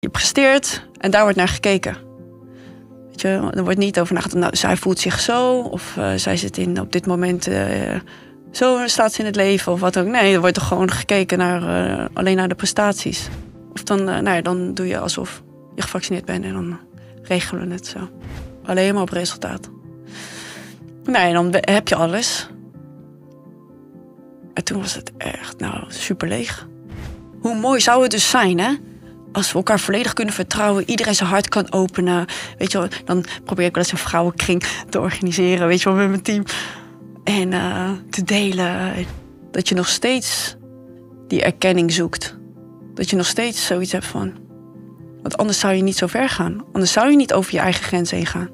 Je presteert en daar wordt naar gekeken. Weet je, er wordt niet over nagedacht, nou, zij voelt zich zo of eh, zij zit in, op dit moment uh, zo staat ze in het leven of wat ook. Nee, er wordt er gewoon gekeken naar, eh, alleen naar de prestaties. Of dan, nou ja, dan doe je alsof je gevaccineerd bent en dan regelen we het zo. Alleen maar op resultaat. Nee, dan heb je alles. En toen was het echt, nou, super leeg. Hoe mooi zou het dus zijn, hè? als we elkaar volledig kunnen vertrouwen, iedereen zijn hart kan openen. Weet je wel, dan probeer ik wel eens een vrouwenkring te organiseren, weet je wel, met mijn team. En eh, te delen. Dat je nog steeds die erkenning zoekt. Dat je nog steeds zoiets hebt van. Want anders zou je niet zo ver gaan. Anders zou je niet over je eigen grens heen gaan.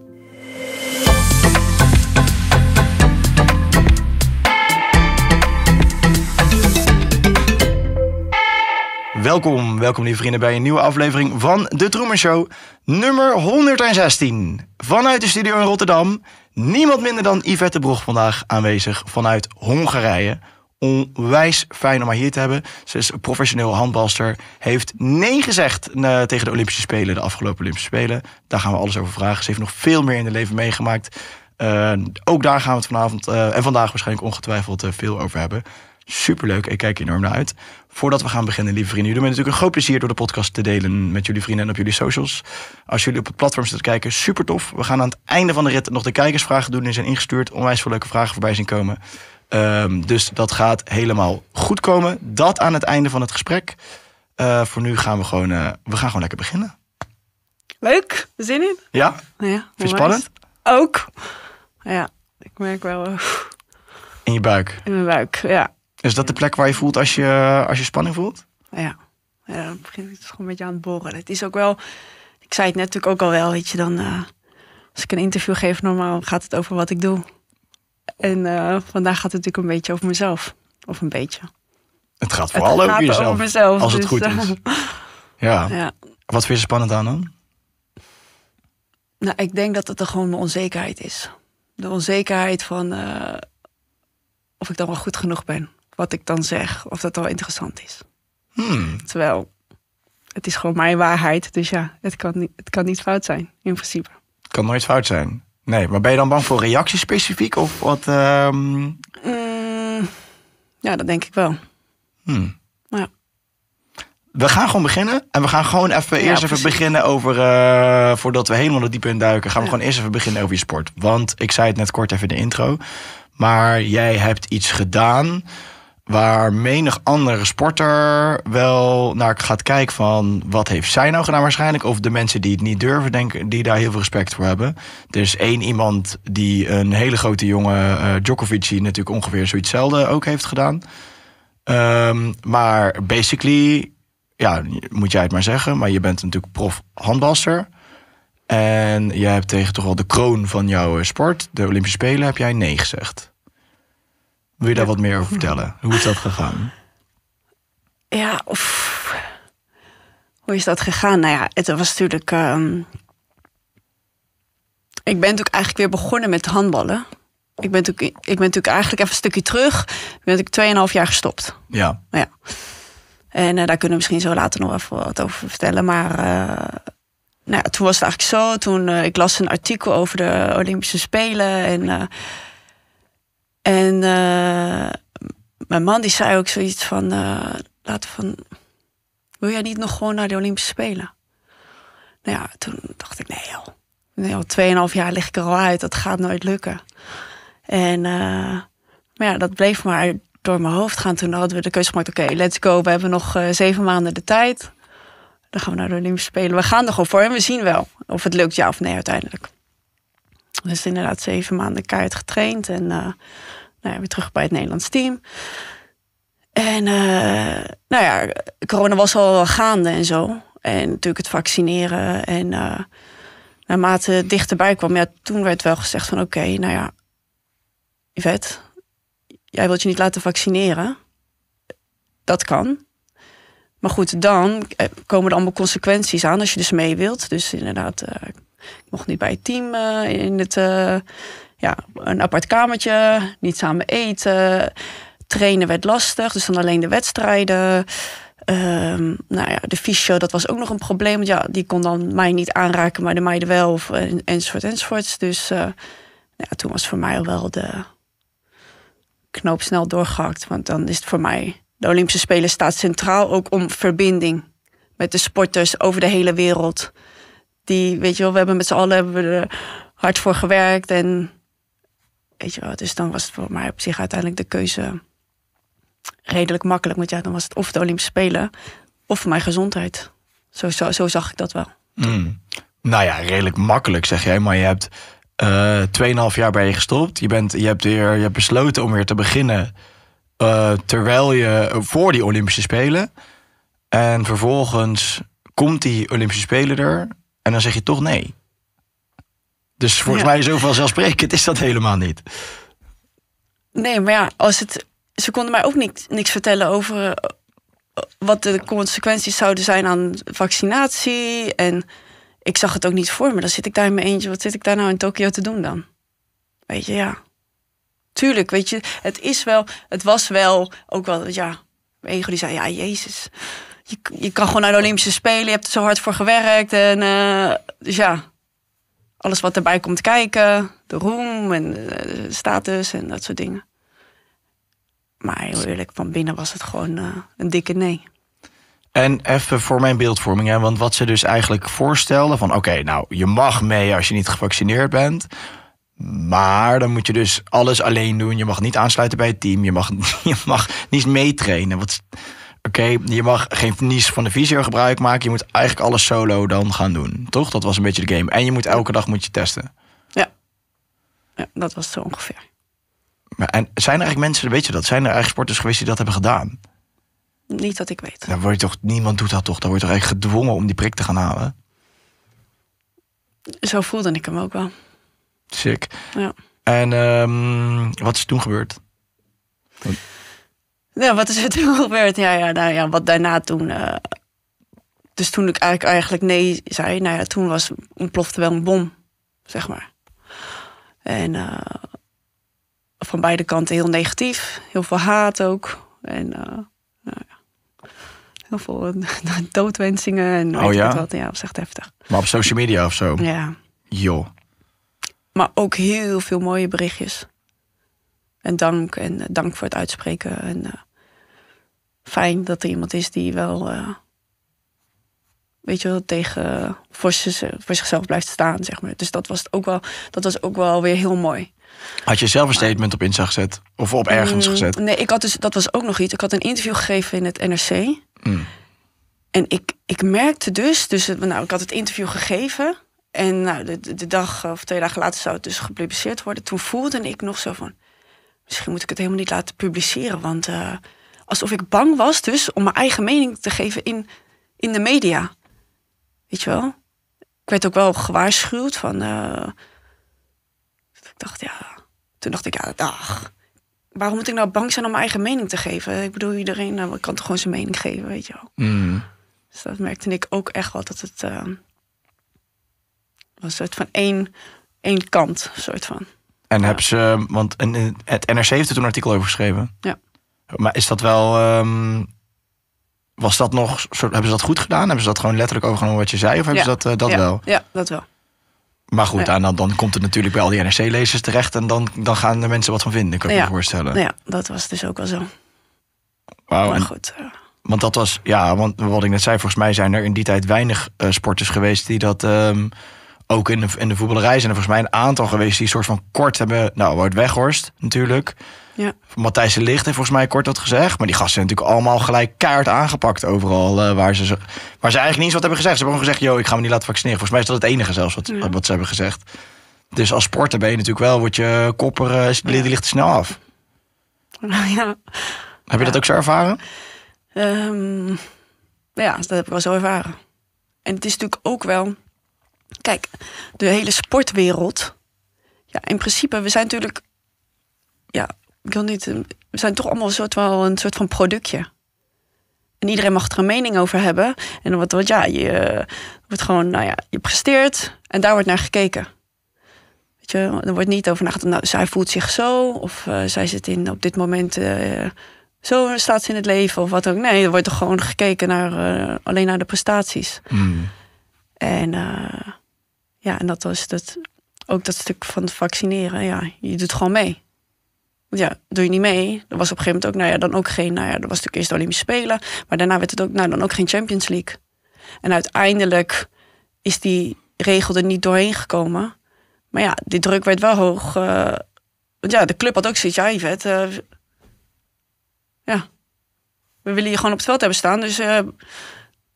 Welkom, welkom lieve vrienden bij een nieuwe aflevering van De Troemer Show. Nummer 116. Vanuit de studio in Rotterdam. Niemand minder dan Yvette Brog vandaag aanwezig vanuit Hongarije. Onwijs fijn om haar hier te hebben. Ze is een professioneel handbalster. Heeft nee gezegd eh, tegen de Olympische Spelen, de afgelopen Olympische Spelen. Daar gaan we alles over vragen. Ze heeft nog veel meer in het leven meegemaakt. Eh, ook daar gaan we het vanavond eh, en vandaag waarschijnlijk ongetwijfeld veel over hebben. Superleuk, ik kijk enorm naar uit. Voordat we gaan beginnen, lieve vrienden, jullie doen me natuurlijk een groot plezier door de podcast te delen met jullie vrienden en op jullie socials. Als jullie op het platform zitten kijken, super tof. We gaan aan het einde van de rit nog de kijkersvragen doen. Die zijn ingestuurd, onwijs veel leuke vragen voorbij zien komen. Ehm, dus dat gaat helemaal goed komen. Dat aan het einde van het gesprek. Eh, voor nu gaan we gewoon, eh, we gaan gewoon lekker beginnen. Leuk, zin in? Ja? ja Vind je spannend? Ook. Ja, ik merk wel... Eh, in je buik? In mijn buik, ja. Is dat de plek waar je voelt als je, als je spanning voelt? Ja. ja, dan begin ik het gewoon een beetje aan het boren. Het is ook wel, ik zei het net natuurlijk ook al wel, weet je, dan eh, als ik een interview geef, normaal gaat het over wat ik doe. En eh, vandaag gaat het natuurlijk een beetje over mezelf. Of een beetje. Het gaat vooral over jezelf. mezelf, als het dus, goed eh, is. ja. ja. Wat vind je spannend aan dan? Nou, ik denk dat het er gewoon mijn onzekerheid is. De onzekerheid van of ik dan wel goed genoeg ben wat ik dan zeg, of dat al interessant is. Hmm. Terwijl het is gewoon mijn waarheid, dus ja, het kan, niet, het kan niet fout zijn, in principe. Het kan nooit fout zijn. Nee, maar ben je dan bang voor reacties specifiek of wat? Ehm? Mm, ja, dat denk ik wel. Hmm. Ja. We gaan gewoon beginnen. En we gaan gewoon even eerst even beginnen over. Eh, voordat we helemaal de diepe in duiken, gaan we gewoon eerst even beginnen over je sport. Want ik zei het net kort even in de intro. Maar jij hebt iets gedaan waar menig andere sporter wel naar gaat kijken van wat heeft zij nou gedaan waarschijnlijk. Of de mensen die het niet durven, denken, die daar heel veel respect voor hebben. Er is één iemand die een hele grote jongen, uh, eh, Djokovic, die natuurlijk ongeveer zoiets zelden ook heeft gedaan. Ehm, maar basically, ja, moet jij het maar zeggen, maar je bent natuurlijk prof handbalster. En jij hebt tegen toch wel de kroon van jouw sport, de Olympische Spelen, heb jij nee gezegd. Wil je daar wat meer over vertellen? Hoe is dat gegaan? Ja, Hoe is dat gegaan? Nou ja, het was natuurlijk... Ehm, ik ben natuurlijk eigenlijk weer begonnen met handballen. Ik ben natuurlijk, ik ben natuurlijk eigenlijk even een stukje terug. Ik ben natuurlijk 2,5 jaar gestopt. Ja. ja. En eh, daar kunnen we misschien zo later nog even wat over vertellen. Maar eh, nou ja, toen was het eigenlijk zo. Toen eh, ik las een artikel over de Olympische Spelen. En en eh, mijn man die zei ook zoiets van, eh, laten van, wil jij niet nog gewoon naar de Olympische Spelen? Nou ja, toen dacht ik, nee joh. Nee, al tweeënhalf jaar lig ik er al uit. Dat gaat nooit lukken. En eh, maar ja, dat bleef maar door mijn hoofd gaan. Toen hadden we de keuze gemaakt: oké, let's go. We hebben nog zeven maanden de tijd. Dan gaan we naar de Olympische Spelen. We gaan er gewoon voor en we zien wel of het lukt, ja of nee, uiteindelijk. Dus inderdaad zeven maanden kaart getraind. En nou weer terug bij het Nederlands team. En eh, nou ja, corona was al gaande en zo. En natuurlijk het vaccineren. En eh, naarmate het dichterbij kwam, ja, toen werd wel gezegd van oké, nou ja, Yvette, jij wilt je niet laten vaccineren. Dat kan. Maar goed, dan eh, komen er allemaal consequenties aan als je dus mee wilt. Dus inderdaad, ik mocht niet bij het team in het ja, een apart kamertje, niet samen eten. Trainen werd lastig, dus dan alleen de wedstrijden. Um, nou ja, de fysio, dat was ook nog een probleem. Ja, die kon dan mij niet aanraken, maar de meiden wel. Of, en, enzovoort, enzovoorts. Dus eh, ja, toen was voor mij al wel de knoop snel doorgehakt. Want dan is het voor mij... De Olympische Spelen staat centraal ook om verbinding met de sporters over de hele wereld. Die, weet je wel, we hebben met z'n allen hebben we hard voor gewerkt. En dus dan was het voor mij op zich uiteindelijk de keuze redelijk makkelijk. Want ja, dan was het of de Olympische Spelen of mijn gezondheid. Zo, zo, zag ik dat wel. Hmm. Nou ja, redelijk makkelijk zeg jij. Maar je hebt uh, eh, 2,5 jaar bij je gestopt. Je, bent, je, hebt weer, je hebt besloten om weer te beginnen. Eh, terwijl je voor die Olympische Spelen. En vervolgens komt die Olympische Spelen er. En dan zeg je toch nee. Dus volgens ja. mij zo vanzelfsprekend is dat helemaal niet. Nee, maar ja, als het, ze konden mij ook niks, niks vertellen over eh, wat de consequenties zouden zijn aan vaccinatie. En ik zag het ook niet voor me. Dan zit ik daar in mijn eentje. Wat zit ik daar nou in Tokio te doen dan? Weet je, ja. Tuurlijk, weet je, het is wel, het was wel ook wel, ja. Mijn die zei, ja, Jezus. Je, je kan gewoon naar de Olympische Spelen, je hebt er zo hard voor gewerkt. En, eh, dus ja, alles wat erbij komt kijken. De roem en de status en dat soort dingen. Maar heel eerlijk, van binnen was het gewoon eh, een dikke nee. En even voor mijn beeldvorming, hè, want wat ze dus eigenlijk voorstelden: van oké, nou je mag mee als je niet gevaccineerd bent. Maar dan moet je dus alles alleen doen. Je mag niet aansluiten bij het team. Je mag, je mag niet meetrainen. Wat, oké, je mag geen nies van de visio gebruik maken. Je moet eigenlijk alles solo dan gaan doen. Toch? Dat was een beetje de game. En je moet elke dag moet je testen. Ja. ja dat was zo ongeveer. Maar, en zijn er eigenlijk mensen, weet je dat, zijn er eigenlijk sporters geweest die dat hebben gedaan? Niet dat ik weet. Dan word je toch, niemand doet dat toch? Dan word je toch eigenlijk gedwongen om die prik te gaan halen? Zo voelde ik hem ook wel. Sick. Ja. En ehm, wat is toen gebeurd? Want ja, wat is het toen gebeurd? Ja, ja, nou ja, wat daarna toen. Eh, dus toen ik eigenlijk, eigenlijk nee zei, nou ja, toen was, ontplofte wel een bom, zeg maar. En eh, van beide kanten heel negatief, heel veel haat ook. En eh, nou ja, heel veel doodwensingen en oh, ja? wat. Ja, was echt heftig. Maar op social media of zo? Ja. Joh. Maar ook heel veel mooie berichtjes. En dank en eh, dank voor het uitspreken. En eh, fijn dat er iemand is die wel, eh, weet je wel, tegen, voor, zichzelf blijft staan, zeg maar. Dus dat was ook wel, dat was ook wel weer heel mooi. Had je zelf een statement op Insta gezet? Of op ergens mm, gezet? Nee, ik had dus, dat was ook nog iets. Ik had een interview gegeven in het NRC. Mm. En ik, ik merkte dus, dus nou, ik had het interview gegeven. En nou, de, de dag of twee dagen later zou het dus gepubliceerd worden. Toen voelde ik nog zo van misschien moet ik het helemaal niet laten publiceren. Want eh, alsof ik bang was dus om mijn eigen mening te geven in, in de media. Weet je wel? Ik werd ook wel gewaarschuwd van... Eh, ik dacht, ja... Toen dacht ik, ja, dag. Waarom moet ik nou bang zijn om mijn eigen mening te geven? Ik bedoel, iedereen eh, kan toch gewoon zijn mening geven, weet je wel? Mm. Dus dat merkte ik ook echt wel, dat het... was een soort van één, één kant, soort van. En hebben ze, want het NRC heeft er toen een artikel over geschreven. Ja. Maar is dat wel, ehm, was dat nog, soort, hebben ze dat goed gedaan? Hebben ze dat gewoon letterlijk overgenomen wat je zei? Of hebben ze dat, eh, dat wel? Ja, dat wel. Maar goed, dan, ah, nou, dan komt het natuurlijk bij al die NRC-lezers terecht. En dan, dan gaan de mensen wat van vinden, kan je me voorstellen. Ja, dat was dus ook wel zo. Wauw. Maar goed. Eh. Want dat was, ja, want wat ik net zei, volgens mij zijn er in die tijd weinig eh, sporters geweest die dat... Ehm, ook in de, de voetballerij zijn er volgens mij een aantal geweest die soort van kort hebben. Nou, wordt Weghorst natuurlijk. Ja. Matthijs de Licht heeft volgens mij kort wat gezegd. Maar die gasten zijn natuurlijk allemaal gelijk kaart aangepakt overal. Eh, waar, ze, waar ze eigenlijk niet eens wat hebben gezegd. Ze hebben gewoon gezegd, joh, ik ga me niet laten vaccineren. Volgens mij is dat het enige zelfs wat, wat ze hebben gezegd. Dus als sporter ben je natuurlijk wel, word je kopper, uh, die ligt snel af. Ja. Heb je dat ook zo ervaren? Um, ja, dat heb ik wel zo ervaren. En het is natuurlijk ook wel Kijk, de hele sportwereld. Ja, in principe, we zijn natuurlijk. Ja, ik wil niet. We zijn toch allemaal een soort, wel een soort van productje. En iedereen mag er een mening over hebben. En dan wordt, ja, je wordt gewoon, nou ja, je presteert en daar wordt naar gekeken. Weet je, er wordt niet over nagedacht, nou, zij voelt zich zo, of eh, zij zit in op dit moment, uh, zo staat ze in het leven, of wat ook. Nee, er wordt er gewoon gekeken naar, eh, alleen naar de prestaties. Hmm. En ja, en dat was dat, ook dat stuk van het vaccineren. Ja, je doet gewoon mee. ja, doe je niet mee. Er was op een gegeven moment ook, nou ja, dan ook geen, nou ja, er was natuurlijk eerst de Olympische Spelen. Maar daarna werd het ook, nou dan ook geen Champions League. En uiteindelijk is die regel er niet doorheen gekomen. Maar ja, die druk werd wel hoog. Eh, want ja, de club had ook zoiets, ja, uh, ja, we willen je gewoon op het veld hebben staan. Dus eh,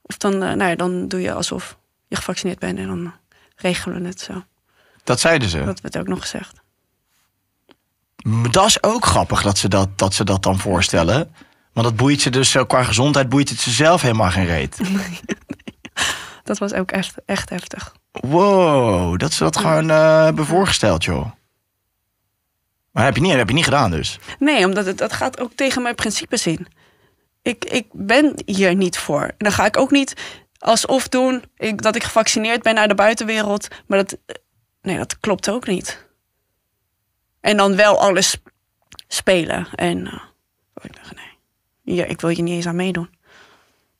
of dan, nou ja, dan doe je alsof je gevaccineerd bent en dan regelen het zo. Dat zeiden ze? Dat werd ook nog gezegd. Dat is ook grappig dat ze dat, dat, ze dat dan voorstellen. Want dat boeit ze dus qua gezondheid boeit het ze zelf helemaal geen reet. Dat was ook echt, echt heftig. Wow, dat ze dat gewoon uh, hebben voorgesteld, joh. Maar heb je niet, heb je niet gedaan dus? Nee, omdat het, dat gaat ook tegen mijn principes in. Ik, ik ben hier niet voor. En dan ga ik ook niet alsof doen ik, dat ik gevaccineerd ben naar de buitenwereld. Maar dat, nee, dat klopt ook niet. En dan wel alles spelen. En eh, oh, ik nee, ja, ik wil je niet eens aan meedoen.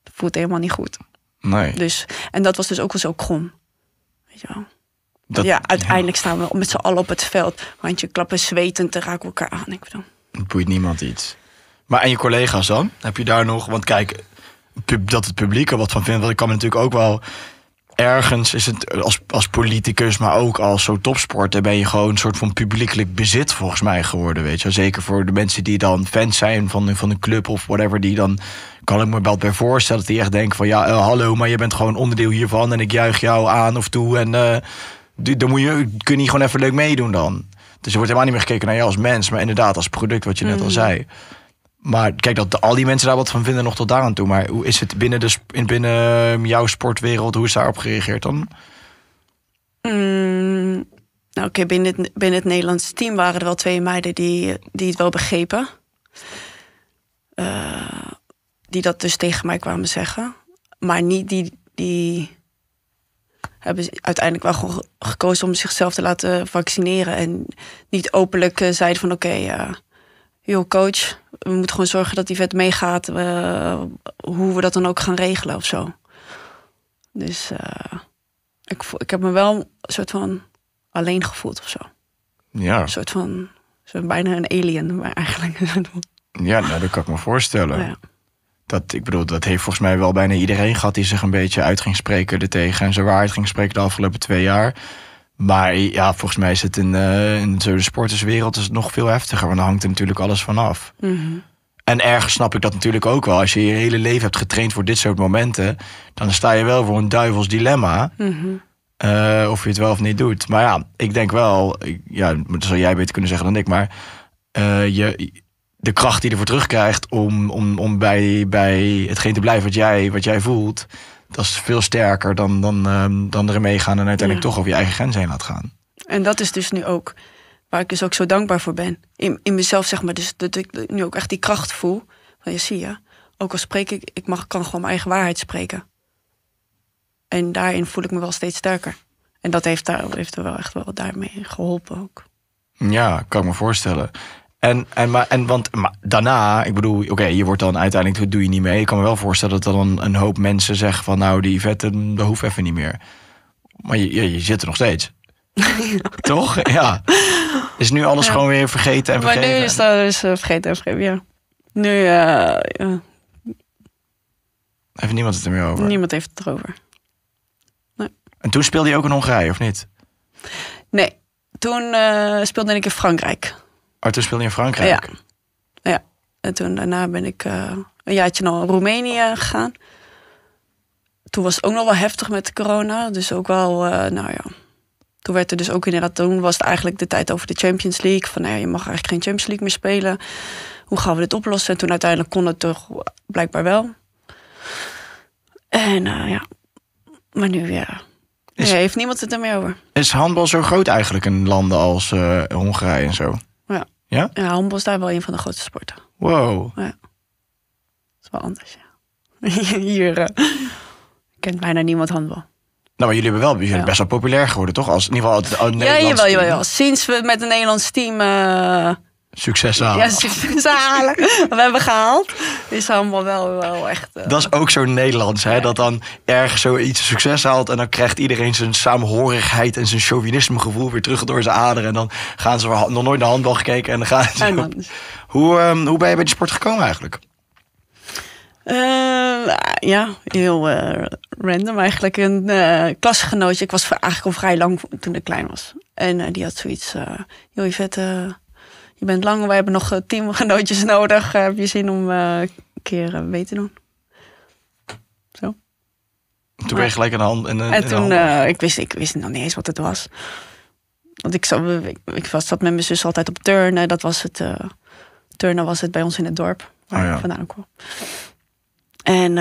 Dat voelt helemaal niet goed. Nee. Dus, en dat was dus ook wel zo krom. Weet je wel. Dat, ja, uiteindelijk staan we met z'n allen op het veld. je klappen, zwetend, en raken elkaar aan. Ik bedoel. boeit niemand iets. Maar en je collega's dan? Heb je daar nog... Want kijk, dat het publiek er wat van vindt. Want ik kan natuurlijk ook wel ergens is het eh, als, als politicus, maar ook als zo'n topsporter, ben je gewoon een soort van publiekelijk bezit volgens mij geworden. Weet je, zeker voor de mensen die dan fans zijn van, van een club of whatever, die dan kan ik me wel bij voorstellen dat die echt denken: van ja, eh, hallo, maar je bent gewoon onderdeel hiervan en ik juich jou aan of toe. En uh, dan moet je, kun je gewoon even leuk meedoen dan. Dus er wordt helemaal niet meer gekeken naar jou als mens, maar inderdaad als product, wat je net al mm. zei. Maar kijk, dat al die mensen daar wat van vinden nog tot daar aan toe. Maar hoe is het binnen, de, binnen ehm, jouw sportwereld, hoe is daarop gereageerd dan? Mm, nou, oké, binnen, het, binnen het Nederlandse team waren er wel twee meiden die, die het wel begrepen. Eh, die dat dus tegen mij kwamen zeggen. Maar niet die, die hebben uiteindelijk wel gewoon gekozen om zichzelf te laten vaccineren. En niet openlijk eh, zeiden van oké, eh, joh coach, we moeten gewoon zorgen dat die vet meegaat. Uh, hoe we dat dan ook gaan regelen of zo. Dus uh, ik, ik heb me wel een soort van alleen gevoeld of zo. Ja. Een soort van, zo bijna een alien, maar eigenlijk. ja, nou, dat kan ik me voorstellen. Dat, ik bedoel, dat heeft volgens mij wel bijna iedereen gehad die zich een beetje uit ging spreken ertegen. En zo waar ging spreken de afgelopen twee jaar maar ja, volgens mij is het in, eh, in de sporterswereld is het nog veel heftiger. Want dan hangt er natuurlijk alles van af. Mhm. En ergens snap ik dat natuurlijk ook wel. Als je je hele leven hebt getraind voor dit soort momenten... dan sta je wel voor een duivels dilemma. Mhm. Eh, of je het wel of niet doet. Maar ja, ik denk wel... ja, dat zou jij beter kunnen zeggen dan ik. Maar eh, je, de kracht die je ervoor terugkrijgt... om, om, om bij, bij hetgeen te blijven wat jij, wat jij voelt dat is veel sterker dan, dan, ehm, dan erin meegaan en uiteindelijk toch over je eigen grens heen laat gaan. En dat is dus nu ook waar ik dus ook zo dankbaar voor ben. In, in mezelf zeg maar, dus dat ik nu ook echt die kracht voel. Van je zie je, ook al spreek ik, ik mag, kan gewoon mijn eigen waarheid spreken. En daarin voel ik me wel steeds sterker. En dat heeft, daar, heeft er wel echt wel daarmee geholpen ook. Ja, kan ik me voorstellen. En, en, maar, en want maar daarna, ik bedoel, oké, je wordt dan uiteindelijk, doe je niet mee. Ik kan me wel voorstellen dat dan een hoop mensen zeggen van, nou, die vetten, dat hoeft even niet meer. Maar je, je, zit er nog steeds. Toch? Ja. Is nu alles gewoon weer vergeten en vergeten. Maar nu is dat dus eh, vergeten en vergeven, ja. Nu, uh, ja. Heeft niemand het er meer over? Niemand heeft het erover. Nee. En toen speelde je ook in Hongarije, of niet? Nee. Toen uh, speelde ik in Frankrijk. Arthur speelde in Frankrijk? Ja. En toen daarna ben ik uh, een jaartje naar Roemenië gegaan. Toen was het ook nog wel heftig met corona. Dus ook wel, eh, nou ja. Toen werd er dus ook inderdaad, toen was het eigenlijk de tijd over de Champions League. Van nou ja, je mag eigenlijk geen Champions League meer spelen. Hoe gaan we dit oplossen? En toen uiteindelijk kon het toch blijkbaar wel. En uh, ja, maar nu ja. heeft niemand het er meer over. Is handbal zo groot eigenlijk in landen als Hongarije en zo? Ja? Ja, handbal is daar wel een van de grootste sporten. Wow. Ja. Dat is wel anders, ja. Hier eh, kent bijna niemand handbal. Nou, maar jullie, hebben wel, jullie zijn best wel populair geworden, toch? Als, in ieder geval het, het Nederlands Ja, jawel, jawel, jawel. Sinds we met een Nederlands team... Eh, Succes halen. Ja, succes halen. We hebben gehaald. Is allemaal wel, wel echt. Eh, dat is ook zo Nederlands, hè? Dat dan ergens zoiets succes haalt. En dan krijgt iedereen zijn saamhorigheid en zijn chauvinisme gevoel weer terug door zijn aderen. En dan gaan ze nog nooit naar handbal gekeken. En dan gaan ze. man. hoe, ehm, hoe ben je bij die sport gekomen eigenlijk? Eh, ja, heel eh, random eigenlijk. Een uh, klasgenootje. Ik was eigenlijk al vrij lang toen ik klein was. En die had zoiets. heel vette je bent lang, we hebben nog eh, teamgenootjes nodig. Eh, heb je zin om eh, een keer mee te doen? Zo. Toen ben je gelijk aan de hand. En, en toen, ik, wist, ik wist nog niet eens wat het was. Want ik, zat, ik, met mijn zus altijd op turnen. Dat was het, uh, turnen was het bij ons in het dorp. Waar oh ja. ik vandaan kwam. En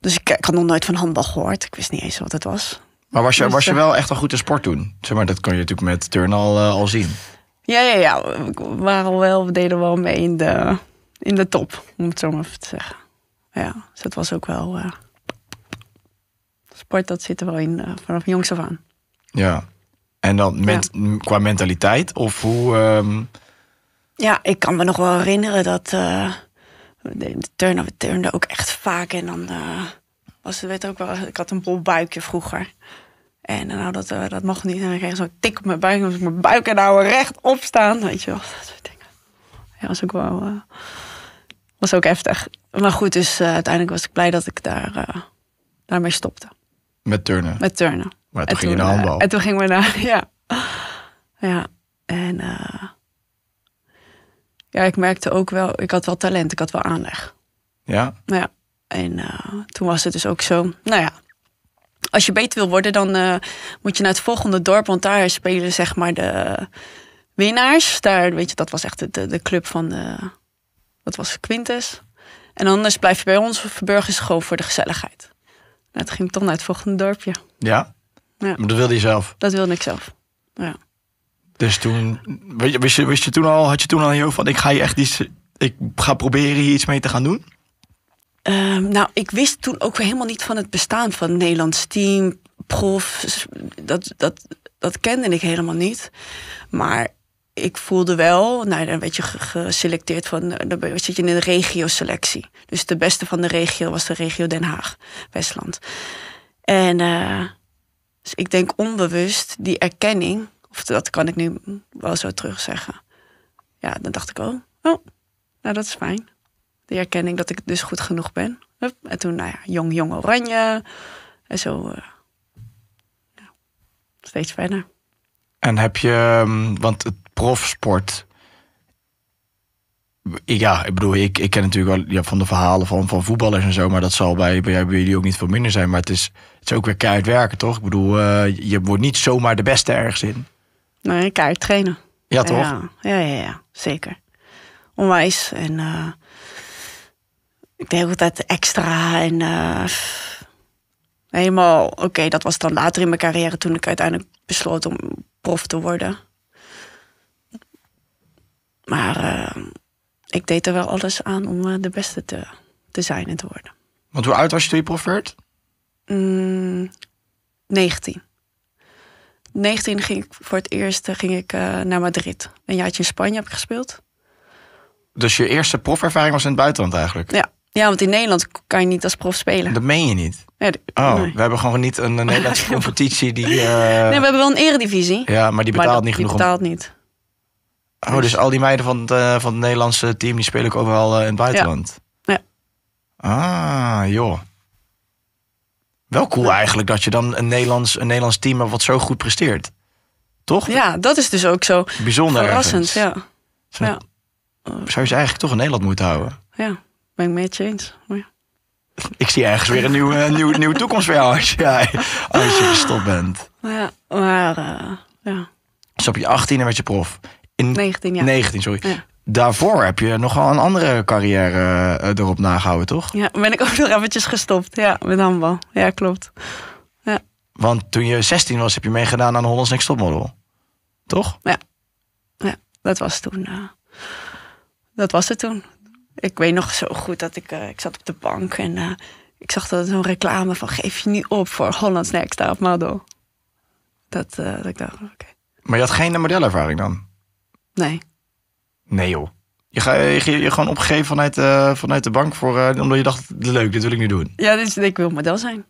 dus ik, had nog nooit van handbal gehoord. Ik wist niet eens wat het was. Maar was je, dus, was je wel echt wel goed in sport toen? Zeg maar, dat kon je natuurlijk met turnen al zien. Ja, ja, ja. We, wel, we deden wel mee in de, in de top, om het zo maar even te zeggen. Ja, dus dat was ook wel... Eh, sport, dat zit er wel in eh, vanaf jongs af aan. Ja. En dan qua mentaliteit? Of hoe... Ehm, ja, ik kan me nog wel herinneren dat... Uh, de turnen, we turnden ook echt vaak. En dan was, werd ook wel... Ik had een bol buikje vroeger. En nou, dat, eh, dat mocht niet. En dan kreeg ik zo'n tik op mijn buik. Dan moest ik mijn buik en nou recht opstaan. Weet je wel, dat soort dingen. Ja, was ook wel... Eh, was ook heftig. Maar goed, dus eh, uiteindelijk was ik blij dat ik daar, daarmee stopte. Met turnen? Met turnen. Maar toen, ging je naar handbal? en toen ging we naar... Ja. Ja. En... ja, ik merkte ook wel... Ik had wel talent. Ik had wel aanleg. Ja? ja. En toen was het dus ook zo... Nou ja, als je beter wil worden, dan eh, moet je naar het volgende dorp. Want daar spelen zeg maar de winnaars. Daar, weet je, dat was echt de, de, club van eh, de, was Quintus. En anders blijf je bij ons. Verburg burgerschool voor de gezelligheid. Nou, het ging toch naar het volgende dorpje. Ja? ja? Maar dat wilde je zelf? Dat wilde ik zelf, ja. Dus toen, wist je, wist je toen al, had je toen al in je hoofd van ik ga je echt iets, ik ga proberen hier iets mee te gaan doen? Ehm, nou, ik wist toen ook helemaal niet van het bestaan van Nederlands team, prof. Dat, dat, dat kende ik helemaal niet. Maar ik voelde wel, nou, dan werd je geselecteerd van, eh, dan zit je in een regioselectie. Dus de beste van de regio was de regio Den Haag, Westland. En eh, dus ik denk onbewust die erkenning, of dat kan ik nu wel zo terug zeggen. Ja, dan dacht ik, al, oh, oh nou dat is fijn de erkenning dat ik dus goed genoeg ben. Hup. En toen, nou ja, jong, jong, oranje. En zo eh, nou, steeds verder. En heb je, ehm, want het profsport. Ja, ik bedoel, ik, ik ken natuurlijk wel ja, van de verhalen van, van voetballers en zo, maar dat zal bij, bij, jullie ook niet veel minder zijn. Maar het is, het is ook weer keihard werken, toch? Ik bedoel, eh, je wordt niet zomaar de beste ergens in. Nee, keihard trainen. Ja, toch? Ja, ja, ja, zeker. Onwijs. En eh, ik deed altijd extra en eh, helemaal. Oké, dat was dan later in mijn carrière toen ik uiteindelijk besloot om prof te worden. Maar eh, ik deed er wel alles aan om eh, de beste te, te zijn en te worden. Want hoe oud was je toen je prof werd? Mm, 19. 19 ging ik voor het eerst ging ik, uh, naar Madrid. Een jaartje in Spanje heb ik gespeeld. Dus je eerste profervaring was in het buitenland eigenlijk? Ja, ja, want in Nederland kan je niet als prof spelen. Dat meen je niet. oh, we hebben gewoon niet een, Nederlandse competitie die. Nee, eh, we hebben wel een eredivisie. Ja, maar die betaalt niet genoeg. Die betaalt niet. Oh, dus, dus al die meiden van, de, eh, van het Nederlandse team die spelen ook overal eh, in het buitenland. Ja. ja. Ah, joh. Wel cool eigenlijk dat je dan een Nederlands, een Nederlands team hebt wat zo goed presteert. Toch? Ja, dat is dus ook zo. Bijzonder. Verrassend, ja. Zou, ja. zou je ze eigenlijk toch in Nederland moeten houden? Ja. Ben ik mee change? Ja. Ik zie ergens weer een nieuwe, nieuwe, nieuwe toekomst voor jou als je, als je gestopt bent. Ja, maar uh, ja. Dus op je 18e werd je prof. In 19, ja. 19, sorry. Daarvoor heb je nogal een andere carrière eh, erop nagehouden, toch? Ja, ben ik ook nog eventjes gestopt. Ja, met handbal. Ja, klopt. Ja. Want toen je 16 was, heb je meegedaan aan de Hollands Next Topmodel. Toch? Ja. Ja, dat was toen. Eh, dat was het toen ik weet nog zo goed dat ik, eh, ik zat op de bank en eh, ik zag dat zo'n reclame van geef je niet op voor Holland's Next Top Model. Dat, eh, dat ik dacht, oké. Maar je had geen modelervaring dan? Nee. Nee joh. Je, ga, je, gewoon opgegeven vanuit, vanuit de bank voor, omdat je dacht, leuk, dit wil ik nu doen. Ja, dit is, ik wil model zijn.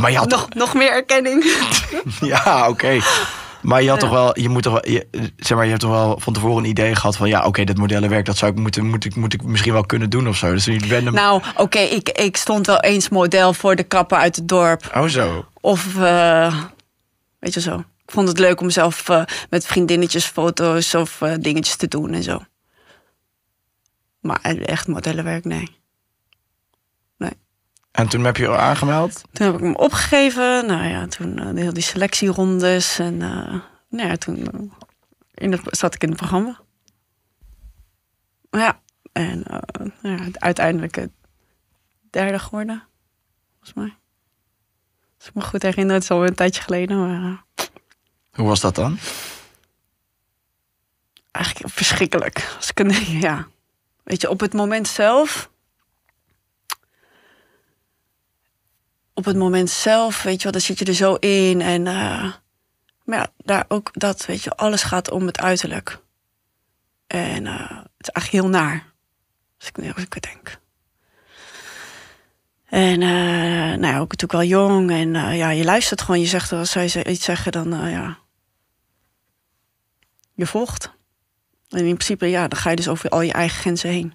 maar je had... nog, nog meer erkenning. ja, oké. Maar je had toch wel, je moet toch wel, zeg maar, je hebt toch wel van tevoren een idee gehad van ja, oké, dat dit modellenwerk, dat zou ik moeten, moet ik, moet ik misschien wel kunnen doen of zo. Dus niet random. Nou, oké, ik, ik stond wel eens model voor de kappen uit het dorp. Oh, zo. Of, eh, weet je zo. Ik vond het leuk om zelf eh, met vriendinnetjes foto's of eh, dingetjes te doen en zo. Maar echt modellenwerk, nee. En toen heb je je aangemeld? Toen heb ik me opgegeven. Nou ja, toen uh, eh, heel die selectierondes. En uh, nou ja, toen eh, in het, zat ik in het programma. Ja, en nou ja, uiteindelijk het derde geworden, volgens mij. Als ik me goed herinner, het is al een tijdje geleden. Maar, Hoe was dat dan? Eigenlijk verschrikkelijk. ja. Weet je, op het moment zelf op het moment zelf, weet je wel, dan zit je er zo in. En eh, maar ja, daar ook dat, weet je, alles gaat om het uiterlijk. En eh, het is eigenlijk heel naar, als ik, als het denk. En eh, nou ja, ook natuurlijk wel jong. En ja, je luistert gewoon, je zegt als zij iets zeggen, dan ja, je volgt. En in principe, ja, dan ga je dus over al je eigen grenzen heen.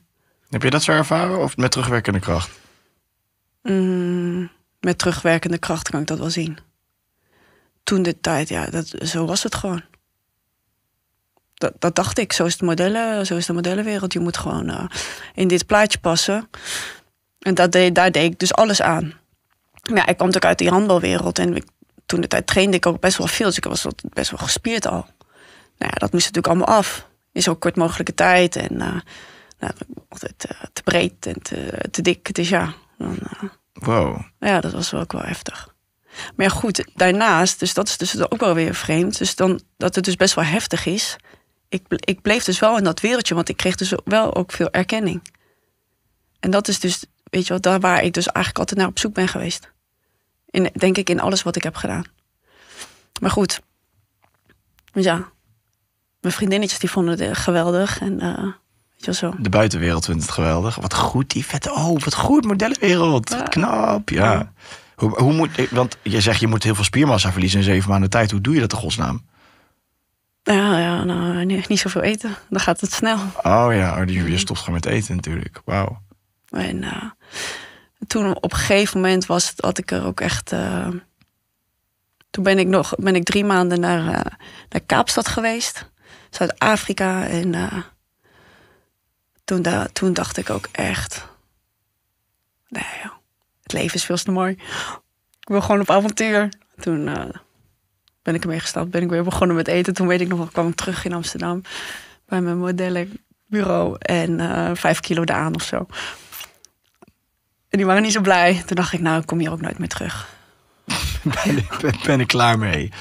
Heb je dat zo ervaren of met terugwerkende kracht? Mm. Met terugwerkende kracht kan ik dat wel zien. Toen de tijd, ja, dat, zo was het gewoon. Dat, dat dacht ik. Zo is, het modellen, zo is de modellenwereld. Je moet gewoon eh, in dit plaatje passen. En dat deed, daar deed ik dus alles aan. Ja, ik kwam ook uit die handbalwereld. En toen de tijd trainde ik ook best wel veel. Dus ik was best wel gespierd al. Nou ja, dat moest natuurlijk allemaal af. In zo kort mogelijke tijd. En eh, nou, altijd eh, te breed en te, te dik. Dus ja, dan, Wow. Ja, dat was wel ook wel heftig. Maar ja, goed, daarnaast, dus dat is dus ook wel weer vreemd. Dus dan, dat het dus best wel heftig is. Ik, ik bleef dus wel in dat wereldje, want ik kreeg dus wel ook veel erkenning. En dat is dus, weet je wel, daar waar ik dus eigenlijk altijd naar op zoek ben geweest. In, denk ik in alles wat ik heb gedaan. Maar goed, dus ja, mijn vriendinnetjes die vonden het eh, geweldig. En uh, zo. De buitenwereld vindt het geweldig. Wat goed die vette. Oh, wat goed modellenwereld. Ja. knap, ja. Hoe, hoe moet, want je zegt je moet heel veel spiermassa verliezen in zeven maanden tijd. Hoe doe je dat in godsnaam? Ja, ja nou, niet, niet zoveel eten. Dan gaat het snel. Oh ja, oh, je stopt gewoon met eten natuurlijk. Wauw. En eh, toen op een gegeven moment was het, had ik er ook echt... Eh, toen ben ik nog ben ik drie maanden naar, eh, naar Kaapstad geweest. Zuid-Afrika en toen, toen dacht ik ook echt... Nee, joh, het leven is veel te mooi. Ik wil gewoon op avontuur. Toen eh, ben ik ermee gestapt, ben ik weer begonnen met eten. Toen weet ik nog wel, kwam ik terug in Amsterdam bij mijn modellenbureau. En eh, vijf kilo aan of zo. En die waren niet zo blij. Toen dacht ik, nou, ik kom hier ook nooit meer terug. ben, ben, ben, ik klaar mee.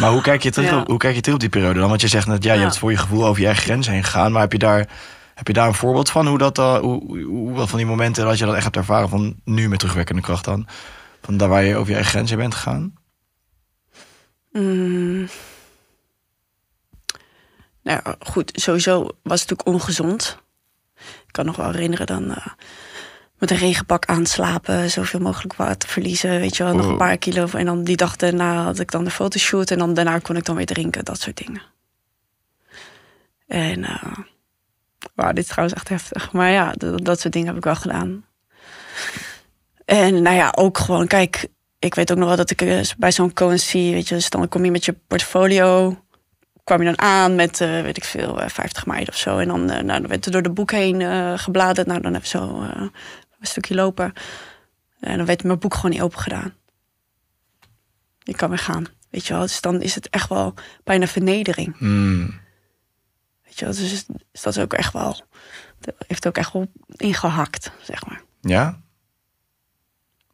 Maar hoe kijk, je terug op, hoe kijk je terug op die periode dan? Want je zegt net, ja, je hebt voor je gevoel over je eigen grens heen gegaan. Maar heb je daar heb je daar een voorbeeld van? Hoe dat, uh, hoe, hoe, van die momenten dat je dat echt hebt ervaren van nu met terugwerkende kracht dan? Van daar waar je over je eigen grenzen bent gegaan? Mm. Nou goed, sowieso was het natuurlijk ongezond. Ik kan nog wel herinneren dan eh, met een regenpak aanslapen, zoveel mogelijk water verliezen, weet je wel, nog een oh. paar kilo. En dan die dag daarna had ik dan de fotoshoot en dan daarna kon ik dan weer drinken, dat soort dingen. En uh, Wauw, dit is trouwens echt heftig. Maar ja, dat, soort dingen heb ik wel gedaan. En nou ja, ook gewoon, kijk, ik weet ook nog wel dat ik eh, bij zo'n currency, weet je, dus dan kom je met je portfolio, kwam je dan aan met, eh, weet ik veel, 50 eh, meiden of zo. En dan, nou, dan werd er door de boek heen gebladerd. Nou, dan even zo een stukje lopen. En dan werd mijn boek gewoon niet open gedaan. Ik kan weer gaan, weet je wel. Dus dan is het echt wel bijna vernedering. Mm dus, dus dat is ook echt wel, heeft ook echt wel ingehakt, zeg maar. Ja?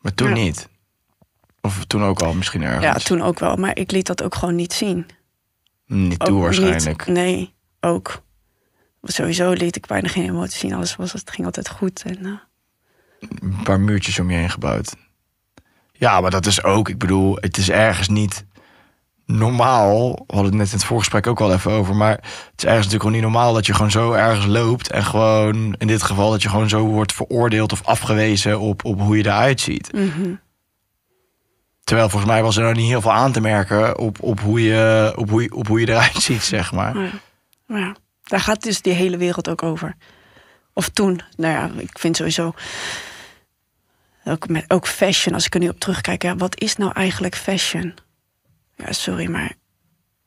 Maar toen niet? Of toen ook al, misschien ergens? Ja, toen ook wel, maar ik liet dat ook gewoon niet zien. Niet toe waarschijnlijk. nee, ook. Sowieso liet ik bijna geen emotie zien. Alles was, het ging altijd goed. En, eh. Een paar muurtjes om je heen gebouwd. Ja, maar dat is ook, ik bedoel, het is ergens niet normaal, we hadden het net in het voorgesprek ook al even over, maar het is ergens natuurlijk gewoon niet normaal dat je gewoon zo ergens loopt en gewoon in dit geval dat je gewoon zo wordt veroordeeld of afgewezen op, op hoe je eruit ziet. Mhm. Terwijl volgens mij was er nou niet heel veel aan te merken op, op, hoe, je, op, hoe, op hoe je eruit ziet, zeg maar. Ja. ja. Daar gaat dus die hele wereld ook over. Of toen, nou ja, ik vind sowieso. Ook, met, ook fashion, als ik er nu op terugkijk, ja, wat is nou eigenlijk fashion? Ja, sorry, maar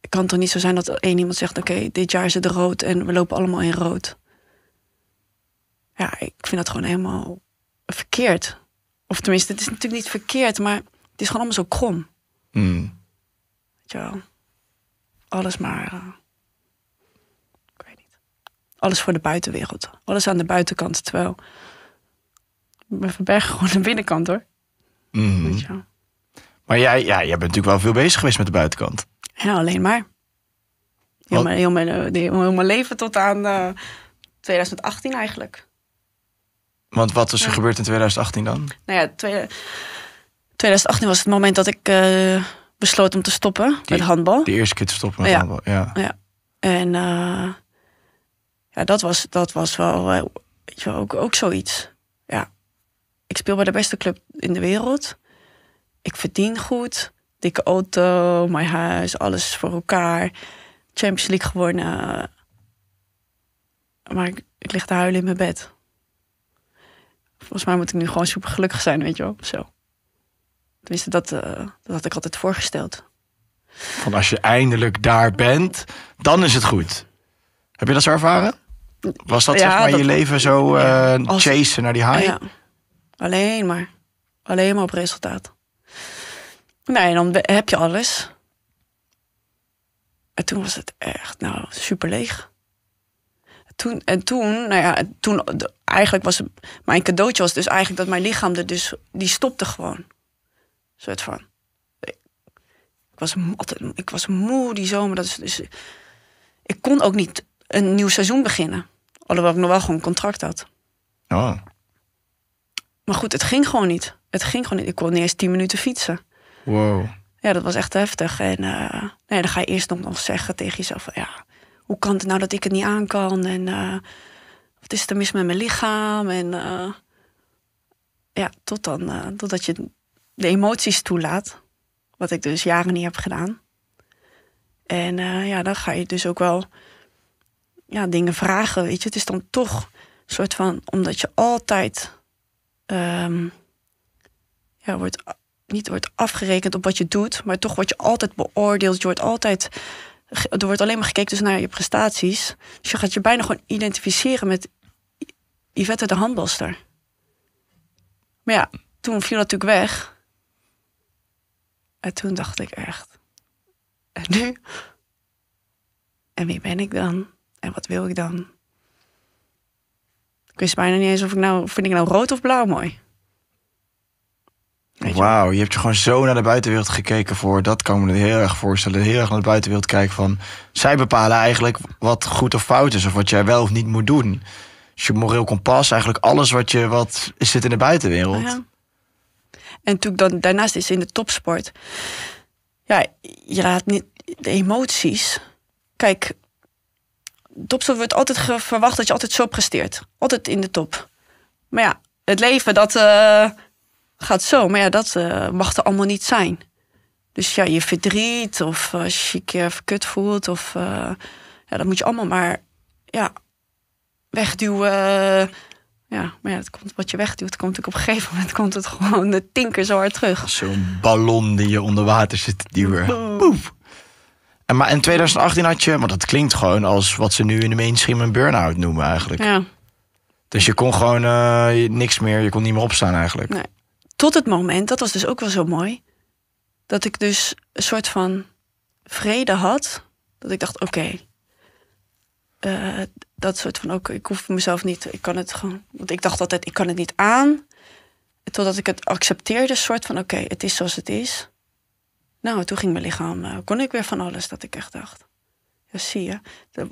het kan toch niet zo zijn dat één iemand zegt: Oké, dit jaar is het rood en we lopen allemaal in rood. Ja, ik vind dat gewoon helemaal verkeerd. Of tenminste, het is natuurlijk niet verkeerd, maar het is gewoon allemaal zo krom. Mm. Weet je wel? Alles maar. Eh, ik weet niet. Alles voor de buitenwereld. Alles aan de buitenkant. Terwijl. We verbergen gewoon de binnenkant hoor. Mm. Weet je wel? Maar jij, ja, jij bent natuurlijk wel veel bezig geweest met de buitenkant. Ja, alleen maar. Heel mijn, eh, heel, mijn, leven tot aan uh, eh, 2018 eigenlijk. Want wat is er gebeurd in 2018 dan? Nou ja, 2018 was het moment dat ik eh, besloot om te stoppen met handbal. De eerste keer te stoppen met handbal, ja. ja. En ja, dat, was, dat was wel, weet je wel, ook, ook zoiets. Ja. Ik speel bij de beste club in de wereld ik verdien goed. Dikke auto, mijn huis, alles voor elkaar. Champions League gewonnen. Maar ik, lig te huilen in mijn bed. Volgens mij moet ik nu gewoon super gelukkig zijn, weet je wel. Zo. Tenminste, dat, eh, dat had ik altijd voorgesteld. Van als je eindelijk daar bent, dan is het goed. Heb je dat zo ervaren? Was dat zeg maar je leven zo uh, chasen naar die high? Ja. Alleen maar. Alleen maar op resultaat. Nee, dan heb je alles. En toen was het echt, nou, super leeg. Toen, en toen, nou ja, toen eigenlijk was mijn cadeautje was dus eigenlijk dat mijn lichaam er dus, die stopte gewoon. Een soort van. Ik was, altijd, ik was moe die zomer. Dat is, dus, ik kon ook niet een nieuw seizoen beginnen. Alhoewel ik nog wel gewoon een contract had. Oh. Maar goed, het ging gewoon niet. Het ging gewoon niet. Ik kon niet eens tien minuten fietsen. Wow. Ja, dat was echt heftig. En eh, nee, dan ga je eerst nog zeggen tegen jezelf: ja, hoe kan het nou dat ik het niet aan kan? En eh, wat is er mis met mijn lichaam? En eh, ja, tot dan, totdat je de emoties toelaat. Wat ik dus jaren niet heb gedaan. En ja, dan ga je dus ook wel ja, dingen vragen. Weet je, het is dan toch een soort van, omdat je altijd ehm, ja, wordt niet wordt afgerekend op wat je doet, maar toch word je altijd beoordeeld. Je wordt altijd, er wordt alleen maar gekeken dus naar je prestaties. Dus je gaat je bijna gewoon identificeren met Yvette de handbalster. Maar ja, toen viel dat natuurlijk weg. En toen dacht ik echt, en nu? En wie ben ik dan? En wat wil ik dan? Ik wist bijna niet eens of ik nou, vind ik nou rood of blauw mooi? Wauw, je hebt je gewoon zo naar de buitenwereld gekeken voor. Dat kan me heel erg voorstellen. Heel erg naar de buitenwereld kijken van... Zij bepalen eigenlijk wat goed of fout is. Of wat jij wel of niet moet doen. Dus je moreel kompas, eigenlijk alles wat je... Wat zit in de buitenwereld. En toen dan, daarnaast is in de topsport... Ja, je raadt niet de emoties. Kijk, topsport wordt altijd verwacht dat je altijd zo presteert. Altijd in de top. Maar ja, het leven dat... Eh, gaat zo. Maar ja, dat eh, mag er allemaal niet zijn. Dus ja, je verdriet of als je je verkut voelt. Of, eh, ja, dat moet je allemaal maar ja, wegduwen. Ja, maar ja, het komt, wat je wegduwt, komt natuurlijk op een gegeven moment komt het gewoon de tinker zo hard terug. Zo'n ballon die je onder water zit te duwen. Boef. En, maar in 2018 had je, want dat klinkt gewoon als wat ze nu in de mainstream een burn-out noemen eigenlijk. Ja. Dus je kon gewoon eh, niks meer, je kon niet meer opstaan eigenlijk. Nee. Tot het moment, dat was dus ook wel zo mooi, dat ik dus een soort van vrede had. Dat ik dacht, oké, eh, dat soort van ook, ik hoef mezelf niet, ik kan het gewoon, want ik dacht altijd, ik kan het niet aan. Totdat ik het accepteerde, soort van, oké, het is zoals het is. Nou, toen ging mijn lichaam, eh, kon ik weer van alles dat ik echt dacht. Ja, zie je. De,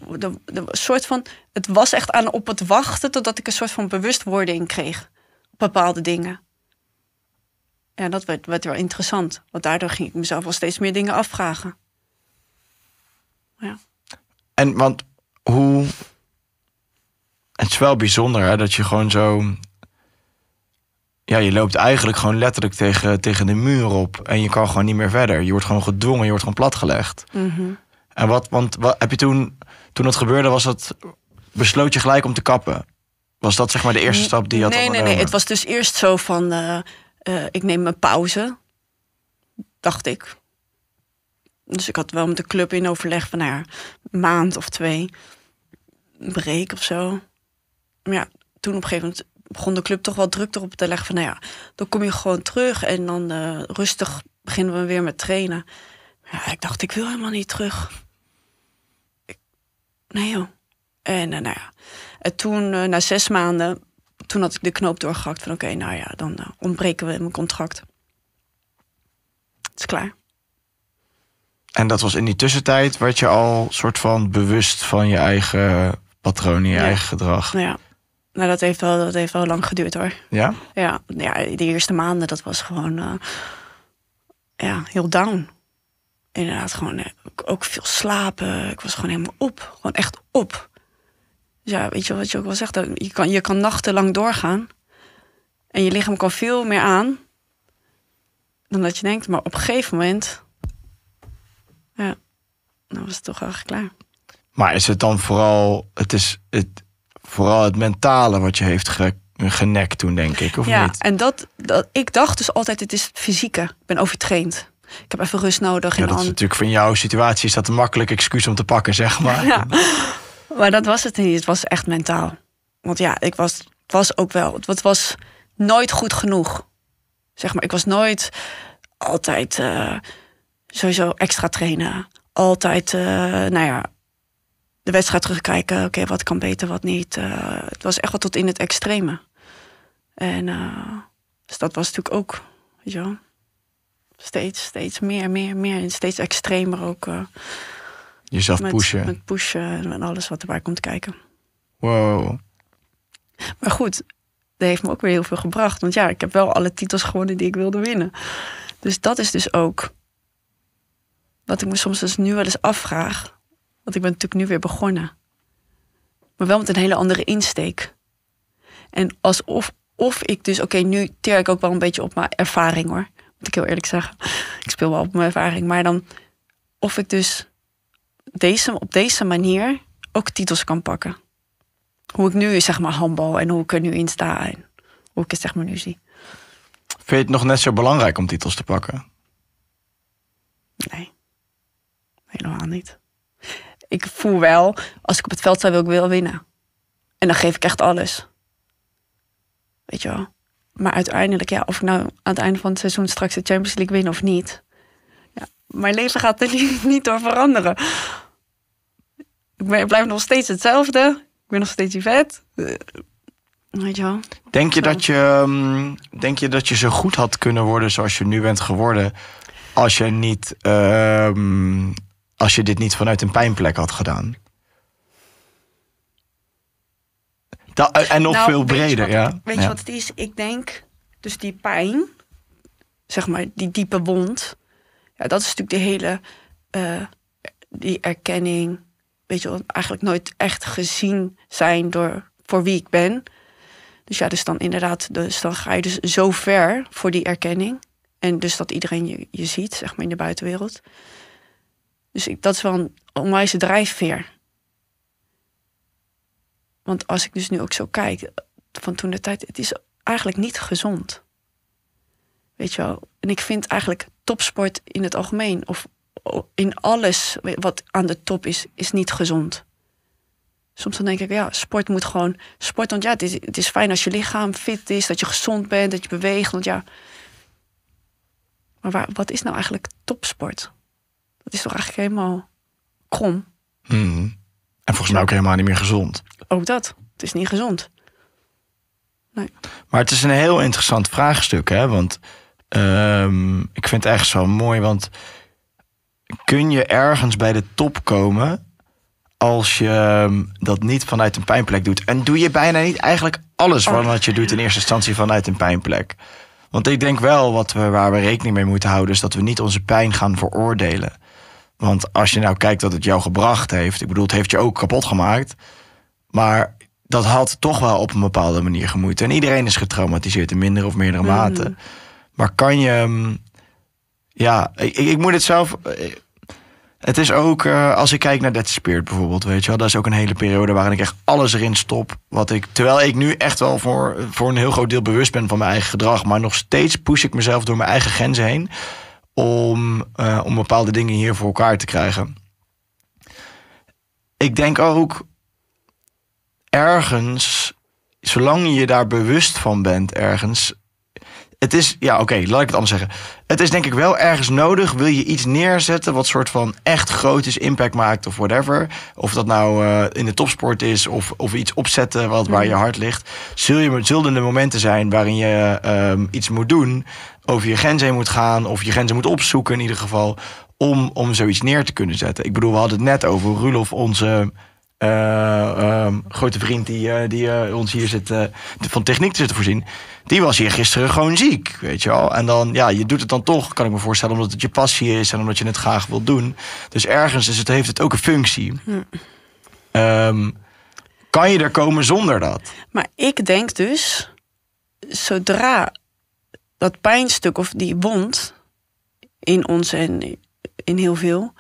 de, soort van, het was echt aan op het wachten totdat ik een soort van bewustwording kreeg. bepaalde dingen ja, dat werd, werd wel interessant. Want daardoor ging ik mezelf wel steeds meer dingen afvragen. Ja. En want hoe. Het is wel bijzonder hè, dat je gewoon zo. Ja, je loopt eigenlijk gewoon letterlijk tegen, tegen de muur op. En je kan gewoon niet meer verder. Je wordt gewoon gedwongen, je wordt gewoon platgelegd. Mm En wat, want wat heb je toen, toen dat gebeurde, was dat, besloot je gelijk om te kappen? Was dat zeg maar de eerste stap die je had Nee, nee, nee. Het was dus eerst zo van, eh, eh, ik neem mijn pauze, dacht ik. Dus ik had wel met de club in overleg van nou een maand of twee. Een break of zo. Maar ja, toen op een gegeven moment begon de club toch wel druk erop te leggen van nou ja, dan kom je gewoon terug en dan eh, rustig beginnen we weer met trainen. Ja, ik dacht, ik wil helemaal niet terug. Ik, nee joh. En eh, nou ja, en toen na zes maanden toen had ik de knoop doorgehakt van oké, nou ja, dan eh, ontbreken we mijn contract. Het is klaar. En dat was in die tussentijd, werd je al soort van bewust van je eigen patroon, je eigen gedrag. Nou ja, nou, dat, heeft wel, dat heeft wel lang geduurd hoor. Ja? Ja, ja de eerste maanden, dat was gewoon eh, ja, heel down. Inderdaad, gewoon eh, ook veel slapen. Ik was gewoon helemaal op. Gewoon echt op ja, weet je wat je ook wel zegt? Je kan, je kan nachtenlang doorgaan. En je lichaam kan veel meer aan dan dat je denkt. Maar op een gegeven moment, ja, dan was het toch wel klaar. Maar is het dan vooral het, is het, vooral het mentale wat je heeft ge, genekt toen, denk ik? Of ja, en dat, dat, ik dacht dus altijd, het is het fysieke. Ik ben overtraind. Ik heb even rust nodig. Ja, dat is natuurlijk van jouw situatie is dat een makkelijk excuus om te pakken, zeg maar. Ja. Maar dat was het niet. Het was echt mentaal. Want ja, ik was, was ook wel. Het was nooit goed genoeg. Zeg maar, ik was nooit altijd eh, sowieso extra trainen. Altijd, eh, nou ja, de wedstrijd terugkijken. Oké, wat kan beter, wat niet. Eh, het was echt wel tot in het extreme. En dus dat was natuurlijk ook, weet steeds, steeds meer, meer, meer. En steeds extremer ook. Jezelf met, pushen. Met pushen en alles wat erbij komt kijken. Wow. Maar goed, dat heeft me ook weer heel veel gebracht. Want ja, ik heb wel alle titels gewonnen die ik wilde winnen. Dus dat is dus ook wat ik me soms dus nu wel eens afvraag. Want ik ben natuurlijk nu weer begonnen. Maar wel met een hele andere insteek. En alsof of ik dus, oké, nu ter ik ook wel een beetje op mijn ervaring hoor. Moet ik heel eerlijk zeggen. Ik speel wel op mijn ervaring. Maar dan of ik dus op deze manier ook titels kan pakken. Hoe ik nu zeg maar handbal en hoe ik er nu in sta en hoe ik het zeg maar nu zie. Vind je het nog net zo belangrijk om titels te pakken? Nee, helemaal niet. Ik voel wel, als ik op het veld sta, wil ik wel winnen. En dan geef ik echt alles. Weet je wel. Maar uiteindelijk, ja, of ik nou aan het einde van het seizoen straks de Champions League win of niet, mijn leven gaat er niet door veranderen. Ik, ben, blijf nog steeds hetzelfde. Ik ben nog steeds vet. Eh, weet je wel. Denk je, dat je, ehm, denk je dat je zo goed had kunnen worden zoals je nu bent geworden... als je, niet, ehm, als je dit niet vanuit een pijnplek had gedaan? Eh, en nog nou, veel breder, ja. weet je wat het is? Ik denk, dus die pijn, zeg maar, die diepe wond... Ja, dat is natuurlijk de hele eh, die erkenning. Weet je eigenlijk nooit echt gezien zijn door voor wie ik ben. Dus ja, dus dan inderdaad, dus dan ga je dus zo ver voor die erkenning. En dus dat iedereen je, je ziet, zeg maar, in de buitenwereld. Dus ik, dat is wel een onwijze drijfveer. Want als ik dus nu ook zo kijk, van toen de tijd, het is eigenlijk niet gezond. Weet je wel. En ik vind eigenlijk topsport in het algemeen, of in alles wat aan de top is, is niet gezond. Soms dan denk ik, ja, sport moet gewoon. Sport, want ja, het is, het is fijn als je lichaam fit is, dat je gezond bent, dat je beweegt. Want ja. Maar wat is nou eigenlijk topsport? Dat is toch eigenlijk helemaal krom? Mhm. En volgens mij ook helemaal niet meer gezond. Ook dat. Het is niet gezond. Nee. Maar het is een heel interessant vraagstuk, hè? Want Ehm, ik vind het echt zo mooi, want kun je ergens bij de top komen als je ehm, dat niet vanuit een pijnplek doet? En doe je bijna niet eigenlijk alles wat je doet in eerste instantie vanuit een pijnplek? Want ik denk wel wat we, waar we rekening mee moeten houden, is dat we niet onze pijn gaan veroordelen. Want als je nou kijkt wat het jou gebracht heeft, ik bedoel, het heeft je ook kapot gemaakt. Maar dat had toch wel op een bepaalde manier gemoeid. En iedereen is getraumatiseerd in minder of meerdere mm. mate. Maar kan je. Ehm, ja, ik, ik moet het zelf. Eh, het is ook, eh, als ik kijk naar Dead Spirit bijvoorbeeld, weet je wel. Dat is ook een hele periode waarin ik echt alles erin stop. Wat ik, terwijl ik nu echt wel voor, voor een heel groot deel bewust ben van mijn eigen gedrag. Maar nog steeds push ik mezelf door mijn eigen grenzen heen. Om, eh, om bepaalde dingen hier voor elkaar te krijgen. Ik denk ook ergens, zolang je daar bewust van bent ergens het is, ja oké, laat ik het anders zeggen. Het is denk ik wel ergens nodig, wil je iets neerzetten wat soort van echt groot is, impact maakt of whatever. Of dat nou eh, in de topsport is of, of iets opzetten wat, waar je mhm. hart ligt. je, zullen er momenten zijn waarin je ehm, iets moet doen, over je grenzen heen moet gaan of je grenzen moet opzoeken in ieder geval, om, om zoiets neer te kunnen zetten. Ik bedoel, we hadden het net over Rulof, onze uh, grote vriend die, eh, die eh, ons hier zit, van techniek te zitten voorzien. Die was hier gisteren gewoon ziek, weet je wel. En dan, ja, je doet het dan toch, kan ik me voorstellen, omdat het je passie is en omdat je het graag wilt doen. Dus ergens is het, heeft het ook een functie. Hm. Ehm, kan je er komen zonder dat? Maar ik denk dus, zodra dat pijnstuk of die wond in ons en in heel veel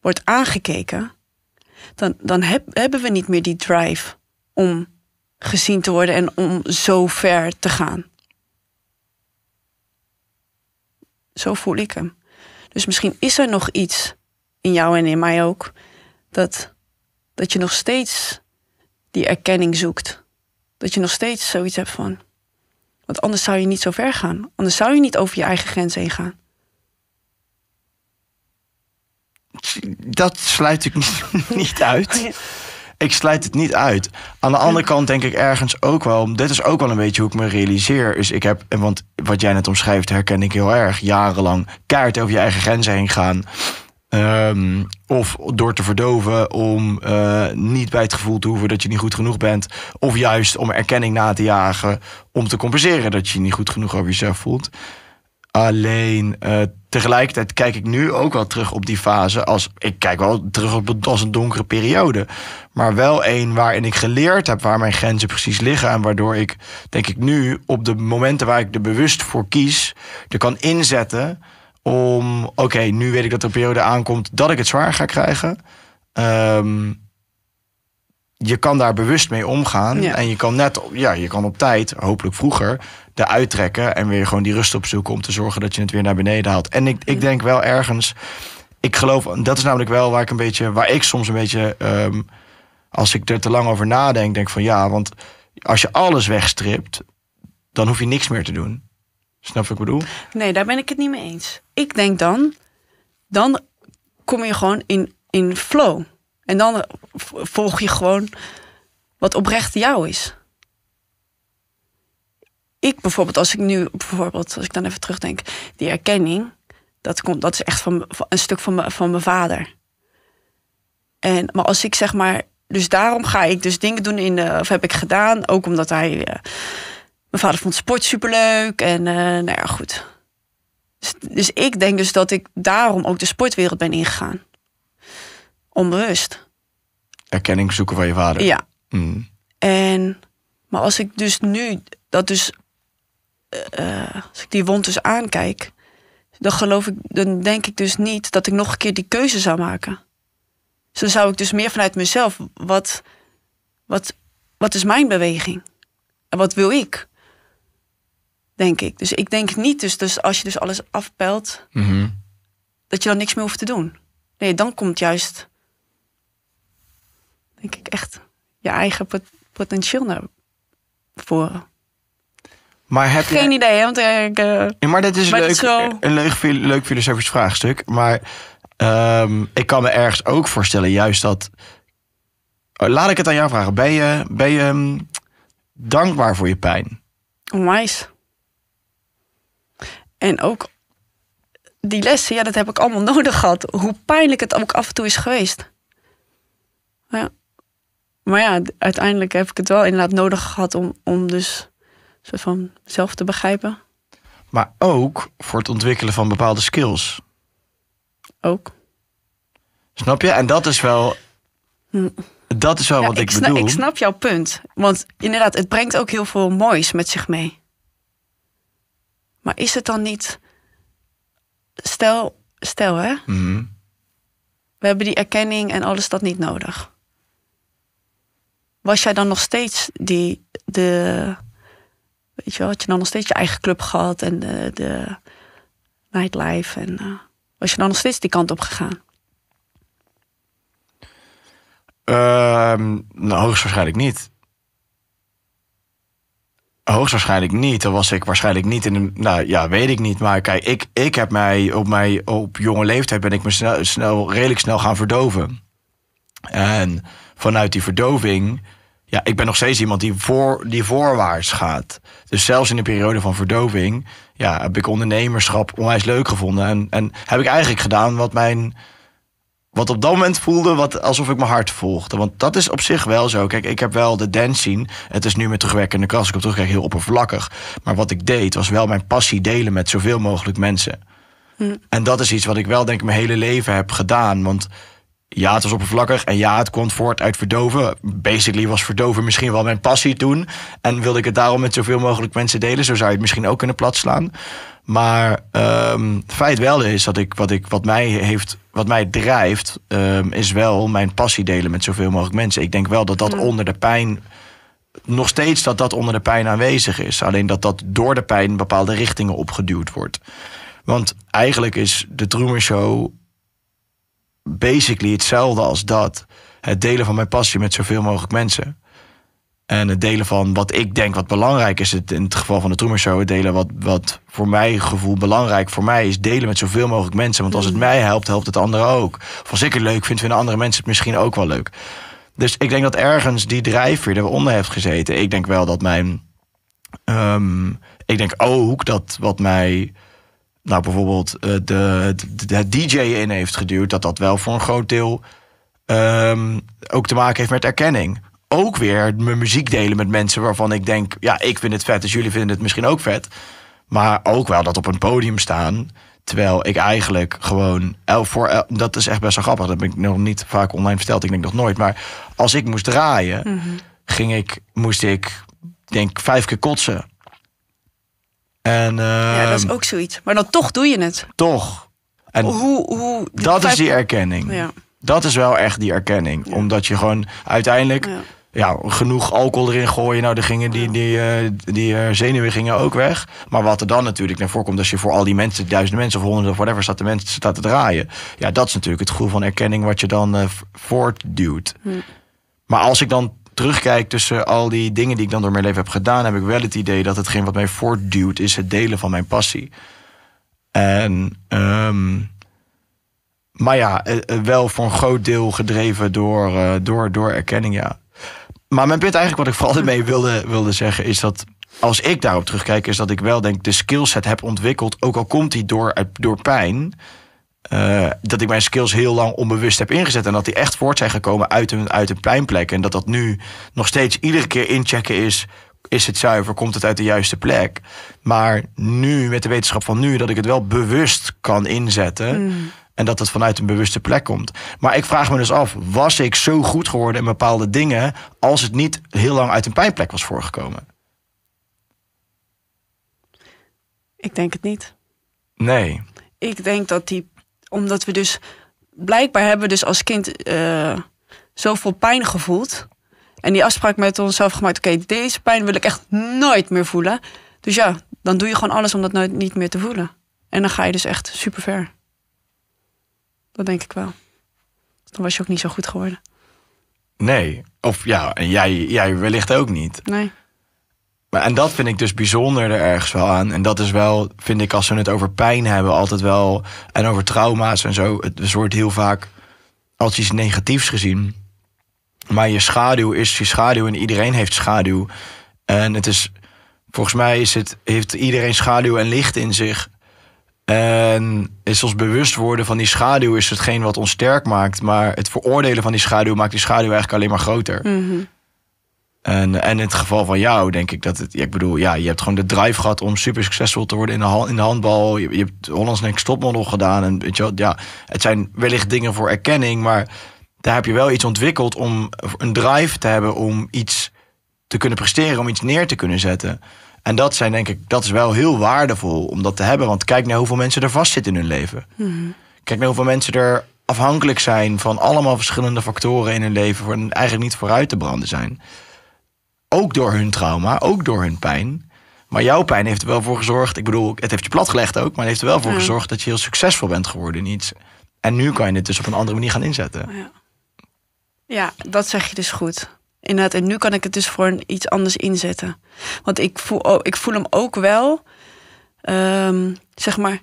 wordt aangekeken dan, dan hebben we niet meer die drive om gezien te worden en om zo ver te gaan. Zo voel ik hem. Dus misschien is er nog iets in jou en in mij ook dat, dat je nog steeds die erkenning zoekt. Dat je nog steeds zoiets hebt van. Want anders zou je niet zo ver gaan. Anders zou je niet over je eigen grens heen gaan. dat sluit ik niet uit. Ik sluit het niet uit. Aan de andere kant denk ik ergens ook wel. Dit is ook wel een beetje hoe ik me realiseer. Is ik heb, want wat jij net omschrijft, herken ik heel erg. Jarenlang kaart over je eigen grenzen heen gaan. Ehm, of door te verdoven om eh, niet bij het gevoel te hoeven dat je niet goed genoeg bent. Of juist om erkenning na te jagen om te compenseren dat je, je niet goed genoeg over jezelf voelt. Alleen uh, tegelijkertijd kijk ik nu ook wel terug op die fase. Als, ik kijk wel terug op het, als een donkere periode. Maar wel een waarin ik geleerd heb waar mijn grenzen precies liggen. En waardoor ik, denk ik, nu op de momenten waar ik er bewust voor kies, er kan inzetten om: oké, nu weet ik dat er een periode aankomt dat ik het zwaar ga krijgen. Um, je kan daar bewust mee omgaan. En je kan net, ja, je kan op tijd, hopelijk vroeger, de uittrekken en weer gewoon die rust opzoeken om te zorgen dat je het weer naar beneden haalt. En ik, ik denk wel ergens, ik geloof, dat is namelijk wel waar ik een beetje, waar ik soms een beetje, ehm, als ik er te lang over nadenk, denk van ja, want als je alles wegstript, dan hoef je niks meer te doen. Snap wat ik bedoel? Nee, daar ben ik het niet mee eens. Ik denk dan, dan kom je gewoon in, in flow. En dan eh, volg je gewoon wat oprecht jou is. Ik bijvoorbeeld, als ik nu bijvoorbeeld, als ik dan even terugdenk, die erkenning, dat, komt, dat is echt van, een stuk van, van mijn vader. En, maar als ik zeg maar, dus daarom ga ik dus dingen doen in of heb ik gedaan, ook omdat hij, eh, mijn vader vond sport superleuk en eh, nou ja, goed. Dus, dus ik denk dus dat ik daarom ook de sportwereld ben ingegaan onbewust. Erkenning zoeken van je vader. Ja. Mm. En, maar als ik dus nu dat dus, eh, eh, als ik die wond dus aankijk, dan geloof ik, dan denk ik dus niet dat ik nog een keer die keuze zou maken. Dus dan zou ik dus meer vanuit mezelf, wat, wat, wat is mijn beweging? En wat wil ik? Denk ik. Dus ik denk niet, dus, dus als je dus alles afpelt, mhm. dat je dan niks meer hoeft te doen. Nee, dan komt juist denk ik, echt je eigen potentieel naar voren. Maar heb Geen idee, want eh, ik... Eh, ja, maar dit is een leuk, een leuk, leuk filosofisch vraagstuk. Maar ehm, ik kan me ergens ook voorstellen, juist dat... Oh, laat ik het aan jou vragen. Ben je, ben je ehm, dankbaar voor je pijn? Onwijs. En ook die lessen, ja, dat heb ik allemaal nodig gehad. Hoe pijnlijk het ook af en toe is geweest. Ja maar ja, uiteindelijk heb ik het wel inderdaad nodig gehad om, om dus soort van zelf te begrijpen. Maar ook voor het ontwikkelen van bepaalde skills. Ook. Snap je? En dat is wel. Hm. Dat is wel wat ik, ik bedoel. Ik snap jouw punt. Want inderdaad, het brengt ook heel veel moois met zich mee. Maar is het dan niet. Stel, stel hè. Mhm. We hebben die erkenning en alles dat niet nodig was jij dan nog steeds die, de, weet je wel, had je dan nog steeds je eigen club gehad en de, de nightlife en eh, was je dan nog steeds die kant op gegaan? Uh, nou, hoogstwaarschijnlijk niet. Hoogstwaarschijnlijk niet. Dan was ik waarschijnlijk niet in een. Nou ja, weet ik niet. Maar kijk, ik, ik heb mij op, mijn op jonge leeftijd ben ik me snel, snel redelijk snel gaan verdoven. En vanuit die verdoving. Ja, ik ben nog steeds iemand die, voor, die voorwaarts gaat. Dus zelfs in de periode van verdoving ja, heb ik ondernemerschap onwijs leuk gevonden. En, en heb ik eigenlijk gedaan wat mijn. Wat op dat moment voelde wat, alsof ik mijn hart volgde. Want dat is op zich wel zo. Kijk, ik heb wel de dance zien. Het is nu met terugwerkende kras. Dus ik op terugkijk heel oppervlakkig. Maar wat ik deed was wel mijn passie delen met zoveel mogelijk mensen. Hm. En dat is iets wat ik wel denk mijn hele leven heb gedaan. Want ja, het was oppervlakkig. En ja, het komt voort uit verdoven. Basically was verdoven misschien wel mijn passie toen. En wilde ik het daarom met zoveel mogelijk mensen delen. Zo zou je het misschien ook kunnen platslaan. Maar het ehm, feit wel is dat ik wat, ik, wat, mij, heeft, wat mij drijft, ehm, is wel mijn passie delen met zoveel mogelijk mensen. Ik denk wel dat dat mm. onder de pijn. Nog steeds dat dat onder de pijn aanwezig is. Alleen dat dat door de pijn bepaalde richtingen opgeduwd wordt. Want eigenlijk is de Truman Show basically hetzelfde als dat. Het delen van mijn passie met zoveel mogelijk mensen. En het delen van wat ik denk wat belangrijk is. Het, in het geval van de Troemer Show, het delen wat, wat voor mijn gevoel belangrijk voor mij is. Delen met zoveel mogelijk mensen. Want als het mm. mij helpt, helpt het anderen ook. Of als ik het leuk vind, vinden andere mensen het misschien ook wel leuk. Dus ik denk dat ergens die drijfveer eronder heeft gezeten. Ik denk wel dat mijn... Ehm, ik denk ook oh, dat wat mij nou bijvoorbeeld eh, de, de, het DJ in heeft geduwd, dat dat wel voor een groot deel ehm, ook te maken heeft met erkenning. Ook weer mijn muziek delen met mensen waarvan ik denk, ja, ik vind het vet, dus jullie vinden het misschien ook vet. Maar ook wel dat op een podium staan. Terwijl ik eigenlijk gewoon elf voor dat is echt best wel grappig. Dat heb ik nog niet vaak online verteld. Ik denk nog nooit. Maar als ik moest draaien, mhm. ging ik, moest ik denk vijf keer kotsen. En, ja, dat is ehm, ook zoiets. Maar dan toch doe je het. Toch. En hoe, hoe, dat is die erkenning. Ja. Dat is wel echt die erkenning. Omdat je gewoon uiteindelijk ja. genoeg alcohol erin gooien. Nou, dan gingen die, die, eh, die, eh, zenuwen gingen ook weg. Maar wat er dan natuurlijk naar voorkomt, als je voor al die mensen, duizenden mensen of honderden of whatever, staat, de mensen, staat te draaien. Ja, dat is natuurlijk het gevoel van erkenning wat je dan eh, voortduwt. Maar als ik dan terugkijk tussen al die dingen die ik dan door mijn leven heb gedaan, heb ik wel het idee dat hetgeen wat mij voortduwt is het delen van mijn passie. En, ehm, maar ja, eh, eh, wel voor een groot deel gedreven door, eh, door, door erkenning, ja. Maar mijn punt eigenlijk, wat ik vooral mee wilde, wilde zeggen, is dat als ik daarop terugkijk, is dat ik wel denk de skillset heb ontwikkeld, ook al komt die door, door pijn eh, dat ik mijn skills heel lang onbewust heb ingezet. En dat die echt voort zijn gekomen uit een, uit een pijnplek. En dat dat nu nog steeds iedere keer inchecken is. Is het zuiver? Komt het uit de juiste plek? Maar nu, met de wetenschap van nu, dat ik het wel bewust kan inzetten. Hmm. En dat het vanuit een bewuste plek komt. Maar ik vraag me dus af, was ik zo goed geworden in bepaalde dingen. als het niet heel lang uit een pijnplek was voorgekomen? Ik denk het niet. Nee. Ik denk dat die omdat we dus blijkbaar hebben dus als kind uh, zoveel pijn gevoeld. En die afspraak met onszelf gemaakt: oké, deze pijn wil ik echt nooit meer voelen. Dus ja, dan doe je gewoon alles om dat nooit niet meer te voelen. En dan ga je dus echt super ver. Dat denk ik wel. Dan was je ook niet zo goed geworden. Nee, of ja, en jij, jij wellicht ook niet. Nee. Maar, en dat vind ik dus bijzonder er ergens wel aan. En dat is wel, vind ik, als we het over pijn hebben, altijd wel. En over trauma's en zo. Het wordt heel vaak als iets negatiefs gezien. Maar je schaduw is je schaduw en iedereen heeft schaduw. En het is, volgens mij is het, heeft iedereen schaduw en licht in zich. En is ons bewust worden van die schaduw is hetgeen wat ons sterk maakt. Maar het veroordelen van die schaduw maakt die schaduw eigenlijk alleen maar groter. Mm en, en in het geval van jou denk ik dat het... ik bedoel, ja, je hebt gewoon de drive gehad om super succesvol te worden in de, in de handbal. Je, hebt Hollands Next Topmodel gedaan. En weet je wel, ja, het zijn wellicht dingen voor erkenning, maar daar heb je wel iets ontwikkeld om een drive te hebben om iets te kunnen presteren, om iets neer te kunnen zetten. En dat zijn denk ik, dat is wel heel waardevol om dat te hebben. Want kijk naar hoeveel mensen er vastzitten in hun leven. Mhm. Kijk naar hoeveel mensen er afhankelijk zijn van allemaal verschillende factoren in hun leven. En eigenlijk niet vooruit te branden zijn. Ook door hun trauma, ook door hun pijn. Maar jouw pijn heeft er wel voor gezorgd. Ik bedoel, het heeft je platgelegd ook, maar het heeft er wel voor gezorgd dat je heel succesvol bent geworden in iets. En nu kan je het dus op een andere manier gaan inzetten. Ja, ja dat zeg je dus goed. Inderdaad, en nu kan ik het dus voor iets anders inzetten. Want ik voel, oh, ik voel hem ook wel, ehm, zeg maar,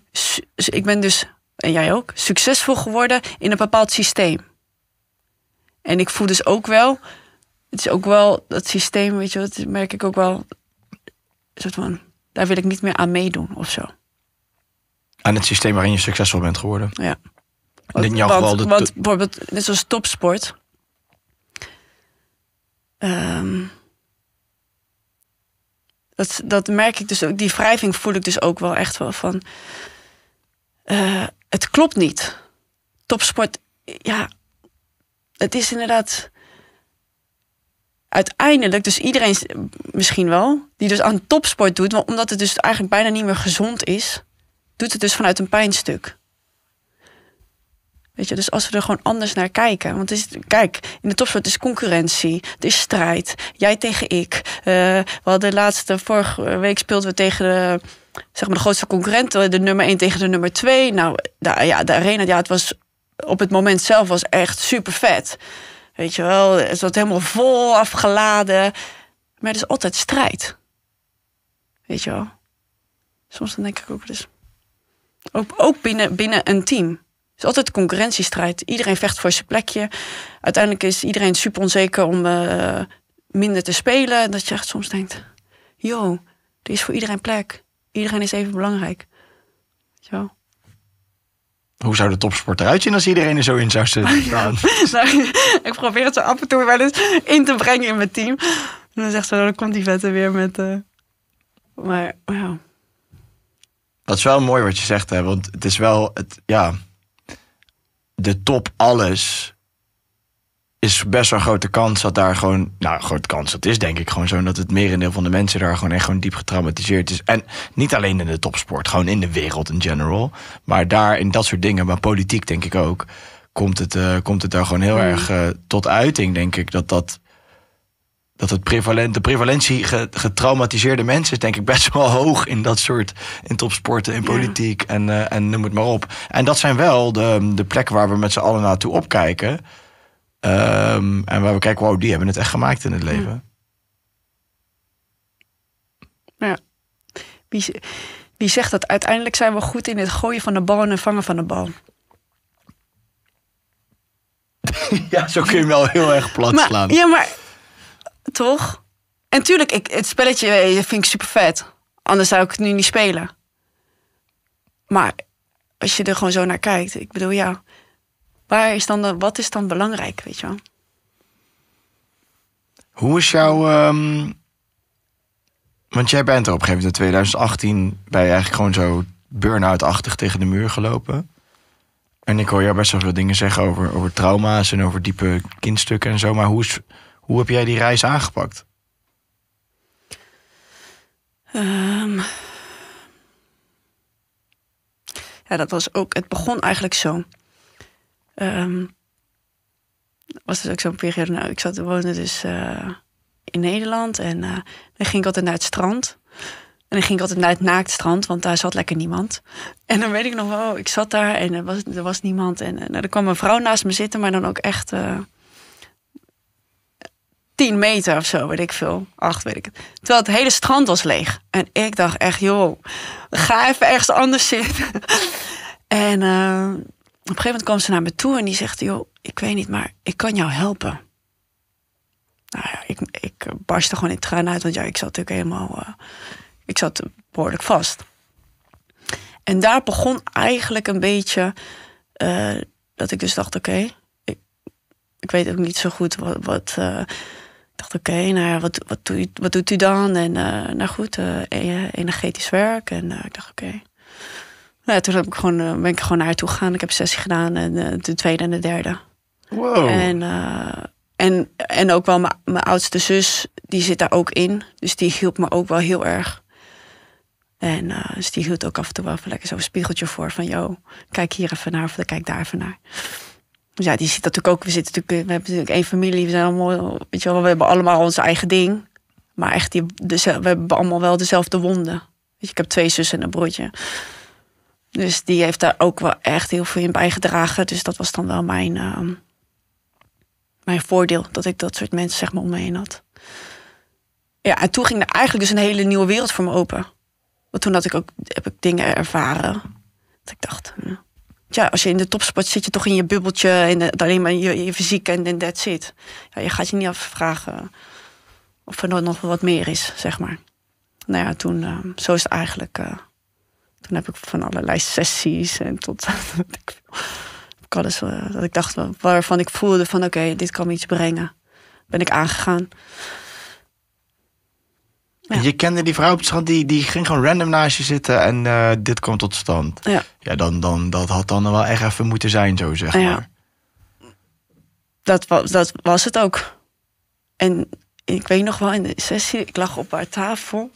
ik ben dus, en jij ook, succesvol geworden in een bepaald systeem. En ik voel dus ook wel het is ook wel dat systeem, weet je, dat merk ik ook wel. Soort van, daar wil ik niet meer aan meedoen of zo. Aan het systeem waarin je succesvol bent geworden. Ja. Want, in jouw Want bijvoorbeeld, net zoals topsport. Ehm, dat, dat merk ik dus ook. Die wrijving voel ik dus ook wel echt wel van. Eh, het klopt niet. Topsport, ja. Het is inderdaad uiteindelijk, dus iedereen misschien wel, die dus aan topsport doet, want omdat het dus eigenlijk bijna niet meer gezond is, doet het dus vanuit een pijnstuk. Weet je, dus als we er gewoon anders naar kijken. Want is, kijk, in de topsport is concurrentie. Het is strijd. Jij tegen ik. Uh, we hadden laatste, vorige week speelden we tegen de, zeg maar de grootste concurrent. Eh, de nummer 1 tegen de nummer 2. Nou, de, ja, de arena, ja, het was op het moment zelf was echt super vet. Weet je wel, het wordt helemaal vol afgeladen. Maar het is altijd strijd. Weet je wel. Soms dan denk ik ook dus. Ook, ook binnen, binnen een team. Het is altijd concurrentiestrijd. Iedereen vecht voor zijn plekje. Uiteindelijk is iedereen super onzeker om eh, minder te spelen. Dat je echt soms denkt: yo, er is voor iedereen plek. Iedereen is even belangrijk. wel. Hoe zou de topsport eruit zien als iedereen er zo in zou zitten? Ja. Nou, ik probeer het zo af en toe wel eens in te brengen in mijn team. En dan zegt ze, dan komt die vette weer met... Eh, maar, ja. Dat is wel mooi wat je zegt, hè. Want het is wel, het, ja... De top alles is best wel een grote kans dat daar gewoon... Nou, een grote kans, dat is denk ik gewoon zo... dat het merendeel van de mensen daar gewoon echt gewoon diep getraumatiseerd is. En niet alleen in de topsport, gewoon in de wereld in general. Maar daar, in dat soort dingen, maar politiek denk ik ook... komt het, eh, komt het daar gewoon heel mm. erg eh, tot uiting, denk ik. Dat dat dat het prevalent, de prevalentie getraumatiseerde mensen is denk ik best wel hoog in dat soort, in topsporten, in politiek en, eh, en noem het maar op. En dat zijn wel de, de plekken waar we met z'n allen naartoe opkijken. Ehm, en waar we kijken, wow, die hebben het echt gemaakt in het mm. leven. Ja. Wie, wie zegt dat? Uiteindelijk zijn we goed in het gooien van de bal en vangen van de bal. ja, zo kun je hem wel heel erg plat maar, slaan. Ja, maar toch? En tuurlijk, ik, het spelletje eh, vind ik super vet. Anders zou ik het nu niet spelen. Maar als je er gewoon zo naar kijkt, ik bedoel ja waar is dan de, wat is dan belangrijk, weet je wel? Hoe is jouw. Ehm, want jij bent er op een gegeven moment in 2018 ben je eigenlijk gewoon zo burn-out-achtig tegen de muur gelopen. En ik hoor jou best wel veel dingen zeggen over, over trauma's en over diepe kindstukken en zo. Maar hoe, is, hoe heb jij die reis aangepakt? Ehm. ja, dat was ook. Het begon eigenlijk zo. Ehm, was dus ook zo'n periode. Nou, ik zat woonde dus eh, in Nederland en uh, dan ging ik altijd naar het strand. En dan ging ik altijd naar het naakt strand, want daar zat lekker niemand. En dan weet ik nog wel, ik zat daar en er was, er was niemand. En eh, nou, er kwam een vrouw naast me zitten, maar dan ook echt tien meter of zo, weet ik veel. Acht, weet ik het. Terwijl het hele strand was leeg. En ik dacht echt, joh, ga even ergens anders zitten. en ehm, op een gegeven moment kwam ze naar me toe en die zegt: Joh, ik weet niet, maar ik kan jou helpen. Nou ja, ik, ik barstte gewoon in tranen uit, want ja, ik zat natuurlijk helemaal. Eh, ik zat behoorlijk vast. En daar begon eigenlijk een beetje eh, dat ik dus dacht: oké, ik, ik, weet ook niet zo goed wat. wat eh, ik dacht, oké, nou ja, wat, wat, doe, wat doet u dan? En nou goed, e-, energetisch werk. En ik dacht, oké. Nou, toen heb ik gewoon, eh, ben ik gewoon naar haar toe gegaan. Ik heb sessie gedaan en eh, de tweede en de derde. Wow. En, eh, en, en ook wel mijn oudste zus, die zit daar ook in. Dus die hielp me ook wel heel erg. En uh, dus die hield ook af en toe wel even lekker zo'n spiegeltje voor. Van, joh, kijk hier even naar of kijk daar even naar. Dus ja, die ziet dat natuurlijk ook. We, zitten natuurlijk, we hebben natuurlijk één familie. We zijn allemaal, weet je wel, we hebben allemaal ons eigen ding. Maar echt, die, de, we hebben allemaal wel dezelfde wonden. Weet je, ik heb twee zussen en een broertje. Dus die heeft daar ook wel echt heel veel in bijgedragen. Dus dat was dan wel mijn, ehm, mijn voordeel. Dat ik dat soort mensen zeg maar om me heen had. Ja, en toen ging er eigenlijk dus een hele nieuwe wereld voor me open. Want toen had ik ook, heb ik dingen ervaren. Dat ik dacht, hm. ja, als je in de topsport zit je toch in je bubbeltje. En eh, alleen maar je, je fysiek en dat zit. Ja, je gaat je niet afvragen of er nog wat meer is, zeg maar. Nou ja, toen, ehm, zo is het eigenlijk... Eh, dan heb ik van allerlei sessies en tot. ik eens, dus dat ik dacht waarvan ik voelde: van oké, dit kan me iets brengen. Ben ik aangegaan. Ja. je kende die vrouw op het strand, die, die ging gewoon random naast je zitten en eh, dit kwam tot stand. Ja, ja dan, dan, dat had dan wel echt even moeten zijn, zo zeg maar. Ja. Dat, was, dat was het ook. En ik weet nog wel in de sessie, ik lag op haar tafel.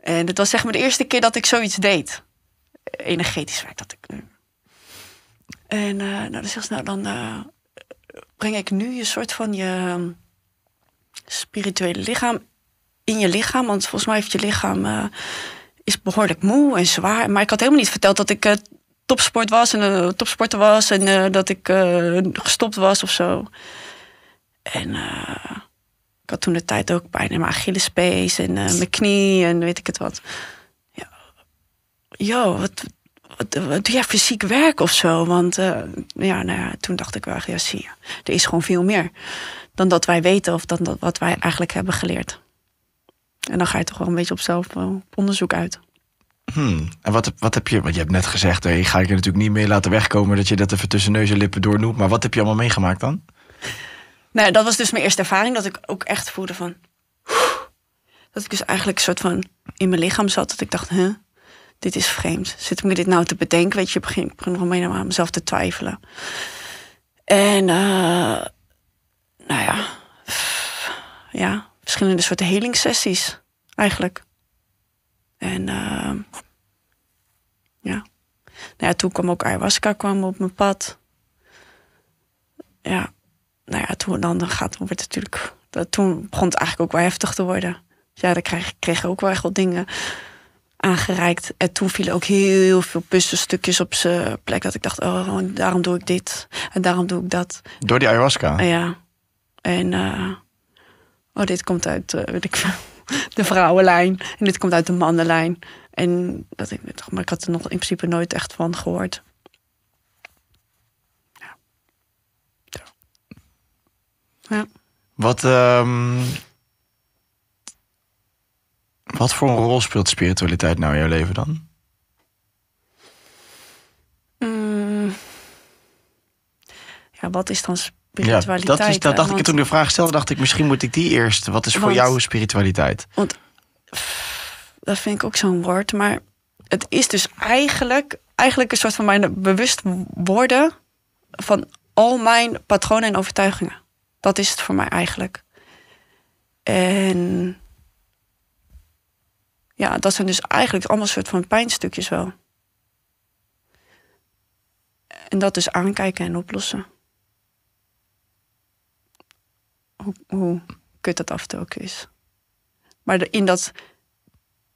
En het was zeg maar de eerste keer dat ik zoiets deed energetisch werk dat ik nu. En nou, dus heel nou dan nou, eh, breng ik nu je soort van je spirituele lichaam in je lichaam. Want volgens mij heeft je lichaam eh, is behoorlijk moe en zwaar. Maar ik had helemaal niet verteld dat ik uh, topsport was en uh, topsporter was en dat ik gestopt was of zo. En ik had toen de tijd ook bijna mijn Achillespees en mijn knie en weet ik het wat yo, wat, wat, doe jij fysiek werk of zo? Want eh, ja, nou ja, toen dacht ik wel, ja, zie je, er is gewoon veel meer dan dat wij weten of dan dat, wat wij eigenlijk hebben geleerd. En dan ga je toch wel een beetje op zelf eh, op onderzoek uit. Hmm. En wat, wat heb je, want je hebt net gezegd, hey, eh, ga ik je natuurlijk niet mee laten wegkomen dat je dat even tussen neus en lippen doornoemt. Maar wat heb je allemaal meegemaakt dan? Nou, dat was dus mijn eerste ervaring, dat ik ook echt voelde van. Dat ik dus eigenlijk een soort van in mijn lichaam zat, dat ik dacht, hè, dit is vreemd. Zit ik me dit nou te bedenken? Weet je, begin, ik begin nog aan mezelf te twijfelen. En eh, nou ja, ja, verschillende soorten helingssessies eigenlijk. En ehm, ja. Nou ja, toen kwam ook ayahuasca kwam op mijn pad. Ja, nou ja, toen dan, gaat, dan werd het natuurlijk. Dat, toen begon het eigenlijk ook wel heftig te worden. Dus ja, dan kreeg, kreeg ik ook wel echt wat dingen aangereikt. En toen vielen ook heel veel puzzelstukjes op zijn plek. Dat ik dacht, oh, daarom doe ik dit. En daarom doe ik dat. Door die ayahuasca? Ja. En, uh, oh, dit komt uit, uh, weet ik veel, de vrouwenlijn. En dit komt uit de mannenlijn. En dat ik, maar ik had er nog in principe nooit echt van gehoord. Ja. ja. Wat, um wat voor een rol speelt spiritualiteit nou in jouw leven dan? Mm. Ja, wat is dan spiritualiteit? Ja, dat, is, dat dacht ik toen de vraag stelde, dacht ik misschien moet ik die eerst. Wat is voor jou spiritualiteit? Want dat vind ik ook zo'n woord, maar het is dus eigenlijk, eigenlijk een soort van mijn bewust worden van al mijn patronen en overtuigingen. Dat is het voor mij eigenlijk. En ja, dat zijn dus eigenlijk allemaal soort van pijnstukjes wel. En dat dus aankijken en oplossen. Hoe, kut dat af en toe ook is. Maar in dat,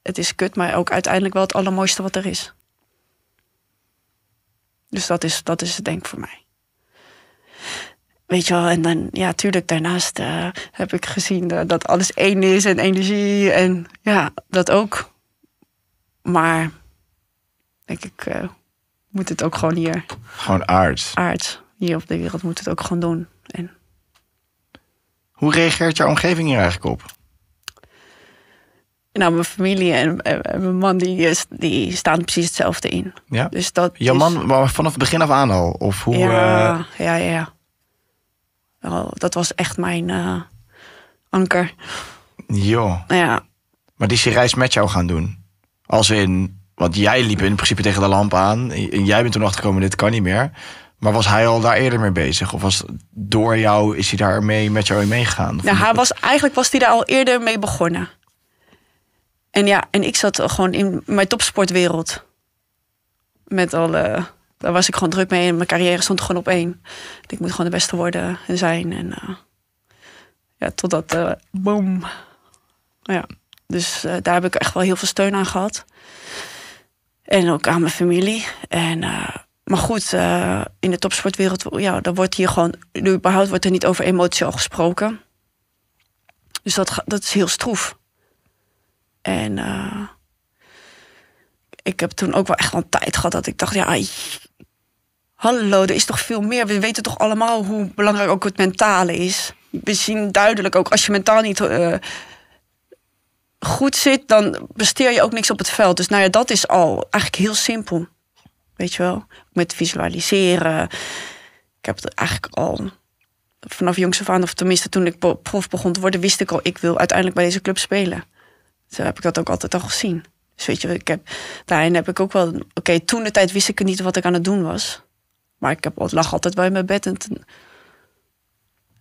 het is kut, maar ook uiteindelijk wel het allermooiste wat er is. Dus dat is, dat is het denk voor mij. Weet je wel, en dan, ja, tuurlijk, daarnaast eh, heb ik gezien dat alles één is en energie en ja, dat ook. Maar, denk ik, eh, moet het ook gewoon hier. Gewoon aard. Aard. Hier op de wereld moet het ook gewoon doen. En... Hoe reageert jouw omgeving hier eigenlijk op? Nou, mijn familie en, mijn man, die, is, die staan precies hetzelfde in. Ja? Dus dat Jouw man vanaf het begin af aan al? Of hoe, ja, eh, ja, ja dat was echt mijn eh, anker. Jo. Ja. Maar die is die reis met jou gaan doen? Als in, want jij liep in principe tegen de lamp aan. En jij bent toen achtergekomen, dit kan niet meer. Maar was hij al daar eerder mee bezig? Of was door jou, is hij daar mee, met jou in meegegaan? Nou, hij was, eigenlijk was hij daar al eerder mee begonnen. En ja, en ik zat gewoon in mijn topsportwereld. Met alle eh, daar was ik gewoon druk mee en mijn carrière stond gewoon op één. Ik moet gewoon de beste worden en zijn. En eh, ja, totdat, eh, boom. Ja, dus eh, daar heb ik echt wel heel veel steun aan gehad. En ook aan mijn familie. En, maar goed, in de topsportwereld, ja, dan wordt hier gewoon, überhaupt wordt er niet over emotie al gesproken. Dus dat, dat is heel stroef. En ik heb toen ook wel echt wel een tijd gehad dat ik dacht, ja, hallo, er is toch veel meer. We weten toch allemaal hoe belangrijk ook het mentale is. We zien duidelijk ook, als je mentaal niet eh, goed zit, dan besteer je ook niks op het veld. Dus nou ja, dat is al eigenlijk heel simpel. Weet je wel? Met visualiseren. Ik heb het eigenlijk al vanaf jongs af aan, of tenminste toen ik prof begon te worden, wist ik al, ik wil uiteindelijk bij deze club spelen. Zo heb ik dat ook altijd al gezien. Dus weet je, ik heb, daarin heb ik ook wel. Oké, toen de tijd wist ik niet wat ik aan het doen was. Maar ik heb, lag altijd wel in mijn bed en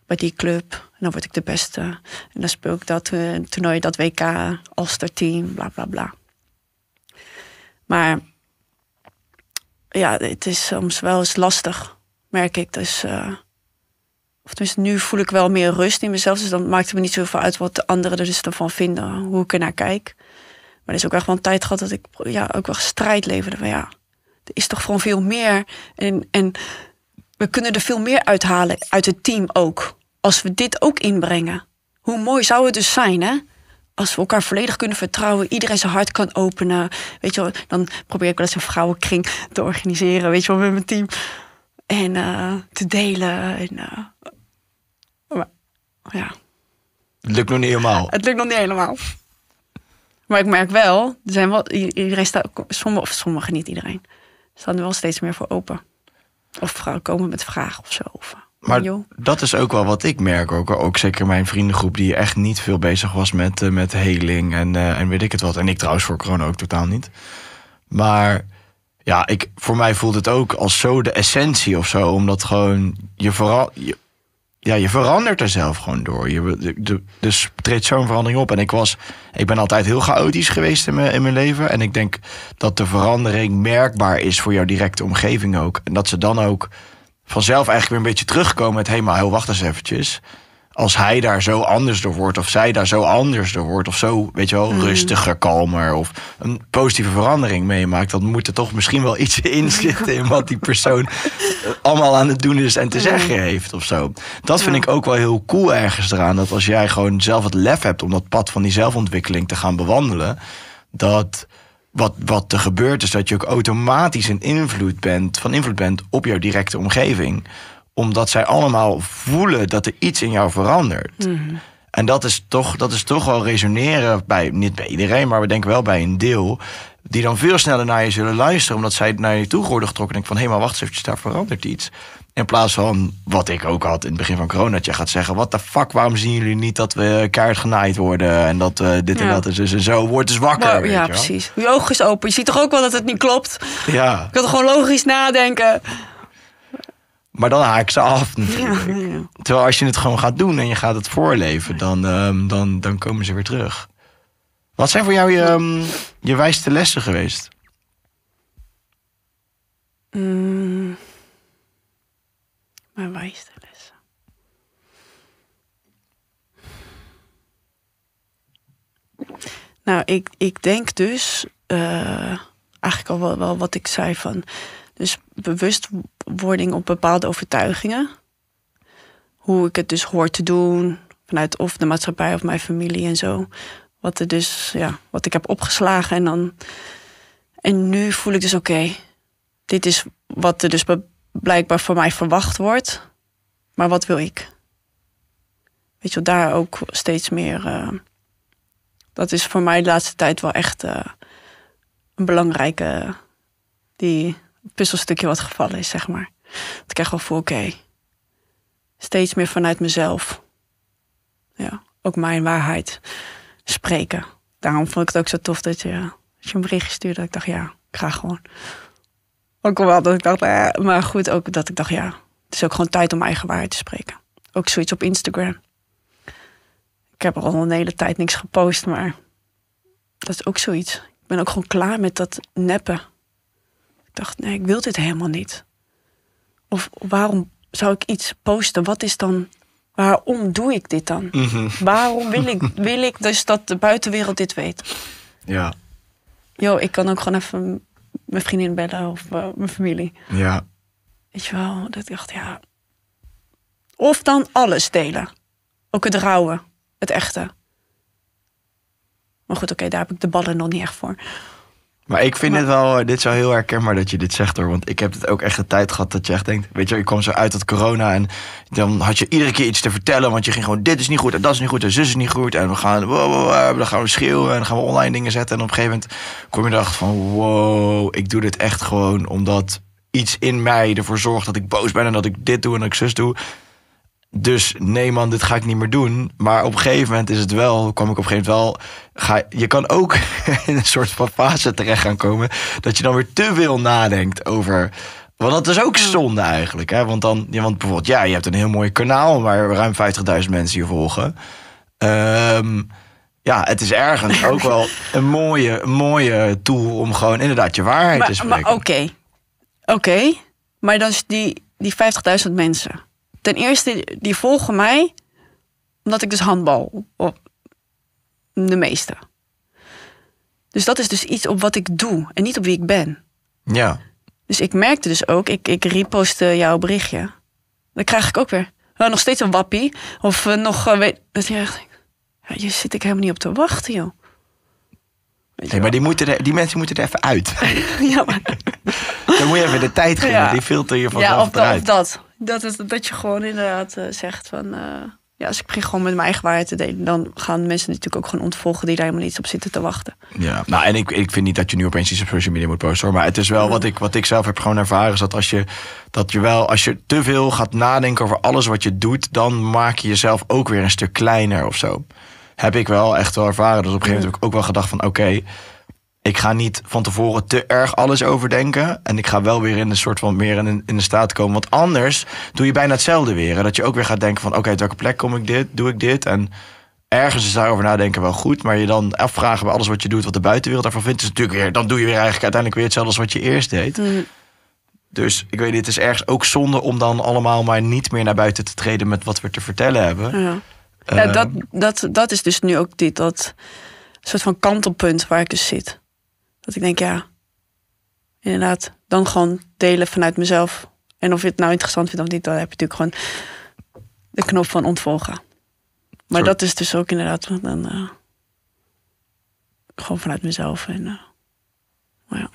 bij die club. En dan word ik de beste. En dan speel ik dat uh, toernooi, dat WK, team bla bla bla. Maar ja, het is soms wel eens lastig, merk ik. Dus, eh, of tenminste, nu voel ik wel meer rust in mezelf. Dus dan maakt het me niet zoveel uit wat de anderen er dus ervan vinden, hoe ik ernaar kijk. Maar er is ook echt wel een tijd gehad dat ik ja, ook wel strijd leverde van ja er is toch gewoon veel meer. En, en we kunnen er veel meer uithalen uit het team ook. Als we dit ook inbrengen. Hoe mooi zou het dus zijn, hè? Als we elkaar volledig kunnen vertrouwen, iedereen zijn hart kan openen. Weet je wel, dan probeer ik wel eens een vrouwenkring te organiseren, weet je wel, met mijn team. En eh, te delen. En, eh, maar, ja. Het lukt nog niet helemaal. Het lukt nog niet helemaal. Maar ik merk wel, er zijn wel, iedereen staat, sommige, of sommige niet iedereen staan er wel steeds meer voor open. Of komen met vragen of zo. Of, eh, maar joh. dat is ook wel wat ik merk. Ook, ook zeker mijn vriendengroep die echt niet veel bezig was met, eh, met heling en, eh, en weet ik het wat. En ik trouwens voor corona ook totaal niet. Maar ja, ik, voor mij voelt het ook als zo de essentie of zo. Omdat gewoon je vooral ja, je verandert er zelf gewoon door. Je, de, dus treedt zo'n verandering op. En ik, was, ik ben altijd heel chaotisch geweest in mijn, in mijn leven. En ik denk dat de verandering merkbaar is voor jouw directe omgeving ook. En dat ze dan ook vanzelf eigenlijk weer een beetje terugkomen met... hé, maar heel oh, wacht eens eventjes als hij daar zo anders door wordt, of zij daar zo anders door wordt, of zo, weet je wel, hmm. rustiger, kalmer, of een positieve verandering meemaakt, dan moet er toch misschien wel iets in zitten in wat die persoon allemaal aan het doen is en te zeggen heeft of zo. Dat vind ik ook wel heel cool ergens eraan, dat als jij gewoon zelf het lef hebt om dat pad van die zelfontwikkeling te gaan bewandelen, dat wat, wat er gebeurt is dat je ook automatisch een invloed bent, van invloed bent op jouw directe omgeving omdat zij allemaal voelen dat er iets in jou verandert. Mhm. En dat is, toch, dat is toch wel resoneren bij, niet bij iedereen, maar we denken wel bij een deel. Die dan veel sneller naar je zullen luisteren, omdat zij naar je toe worden getrokken. En denken van, hé, maar wacht even, daar verandert iets. In plaats van wat ik ook had in het begin van corona, dat je gaat zeggen: wat de fuck, waarom zien jullie niet dat we kaartgenaaid worden en dat eh, dit en dat is dus en zo, wordt dus wakker. ja, precies. Je oog is open. Je ziet toch ook wel dat het niet klopt. Ja. Je kan toch gewoon logisch nadenken. Maar dan haak ik ze af Terwijl als je het gewoon gaat doen en je gaat het voorleven, dan, ehm, dan, dan komen ze weer terug. Wat zijn voor jou je, ehm, je wijste lessen geweest? Mm. mijn wijste lessen. Nou, ik, ik denk dus eh, eigenlijk al wel, wat ik zei van dus bewustwording op bepaalde overtuigingen. Hoe ik het dus hoor te doen. Vanuit of de maatschappij of mijn familie en zo. Wat, er dus, ja, wat ik heb opgeslagen. En, dan, en nu voel ik dus oké. dit is wat er dus blijkbaar van mij verwacht wordt. Maar wat wil ik? Weet je, daar ook steeds meer. Eh, dat is voor mij de laatste tijd wel echt eh, een belangrijke. Die puzzelstukje wat gevallen is, zeg maar. Dat ik echt wel voel, oké, steeds meer vanuit mezelf. Ja, ook mijn waarheid spreken. Daarom vond ik het ook zo tof dat je, dat je een berichtje stuurde. Dat ik dacht, ja, ik ga gewoon. Ook wel dat ik dacht, eh, maar goed, ook dat ik dacht, ja, het is ook gewoon tijd om eigen waarheid te spreken. Ook zoiets op Instagram. Ik heb er al een hele tijd niks gepost, maar dat is ook zoiets. Ik ben ook gewoon klaar met dat neppen. Ik dacht, nee, ik wil dit helemaal niet. Of waarom zou ik iets posten? Wat is dan waarom doe ik dit dan? Mhm. Waarom wil ik, wil ik dus dat de buitenwereld dit weet? Ja. Yo, ik kan ook gewoon even mijn vriendin bellen of eh, mijn familie. Ja. Weet je wel, dat ik dacht, ja. Of dan alles delen. Ook het rauwe, het echte. Maar goed, oké, daar heb ik de ballen nog niet echt voor. Maar ik vind het wel, eh, dit is wel heel herkenbaar dat je dit zegt hoor. Want ik heb het ook echt de tijd gehad dat je echt denkt. Weet je, ik kwam zo uit dat corona en dan had je iedere keer iets te vertellen. Want je ging gewoon: dit is niet goed en dat is niet goed en zus is niet goed. En we gaan, wow, wow, dan gaan we schreeuwen en dan gaan we online dingen zetten. En op een gegeven moment kom je erachter van: wow, ik doe dit echt gewoon omdat iets in mij ervoor zorgt dat ik boos ben en dat ik dit doe en dat ik zus doe. Dus nee man, dit ga ik niet meer doen. Maar op een gegeven moment is het wel, kwam ik op een gegeven moment wel. Ga, je kan ook in een soort van fase terecht gaan komen. Dat je dan weer te veel nadenkt over. Want dat is ook zonde eigenlijk. Hè? Want dan, ja, want bijvoorbeeld, ja, je hebt een heel mooi kanaal waar ruim 50.000 mensen je volgen. Ehm, ja, het is ergens ook wel een mooie, mooie tool om gewoon inderdaad je waarheid te spreken. Maar oké, oké. Maar dan is die, die 50.000 mensen ten eerste, die volgen mij omdat ik dus handbal op de meeste. Dus dat is dus iets op wat ik doe en niet op wie ik ben. Ja. Dus ik merkte dus ook, ik, ik reposte jouw berichtje. Dan krijg ik ook weer nou, nog steeds een wappie. Of eh, nog, uh, weet, dat je echt, ja, hier zit ik helemaal niet op te wachten, joh. Nee, maar die, moeten die mensen moeten er even uit. ja, maar... Dan moet je even de tijd geven, die filter je van ja, of, Ja, of dat. Dat, het, dat je gewoon inderdaad eh, zegt van... Eh, ja, als ik begin gewoon met mijn eigen waarheid te delen... dan gaan mensen natuurlijk ook gewoon ontvolgen... die daar helemaal niets op zitten te wachten. Ja, nou en ik, ik vind niet dat je nu opeens iets op social media moet posten. Hoor, maar het is wel wat ik, wat ik zelf heb gewoon ervaren... is dat als je, dat je wel, als je te veel gaat nadenken over alles wat je doet... dan maak je jezelf ook weer een stuk kleiner of zo. Heb ik wel echt wel ervaren. Dus op een gegeven moment heb ik ook wel gedacht van... oké, okay, ik ga niet van tevoren te erg alles overdenken. En ik ga wel weer in een soort van meer in, in de staat komen. Want anders doe je bijna hetzelfde weer. En dat je ook weer gaat denken van oké, uit welke plek kom ik dit? Doe ik dit? En ergens is daarover nadenken wel goed. Maar je dan afvragen bij alles wat je doet, wat de buitenwereld daarvan vindt, is natuurlijk weer. Dan doe je weer eigenlijk uiteindelijk weer hetzelfde als wat je eerst deed. Mm. Dus ik weet, het is ergens ook zonde om dan allemaal maar niet meer naar buiten te treden met wat we te vertellen hebben. Ja, ja ehm. dat, dat, dat is dus nu ook dit, dat soort van kantelpunt waar ik dus zit. Dat ik denk, ja, inderdaad, dan gewoon delen vanuit mezelf. En of je het nou interessant vindt of niet, dan heb je natuurlijk gewoon de knop van ontvolgen. Maar dat is dus ook inderdaad dan, eh, gewoon vanuit mezelf. En, eh, maar ja.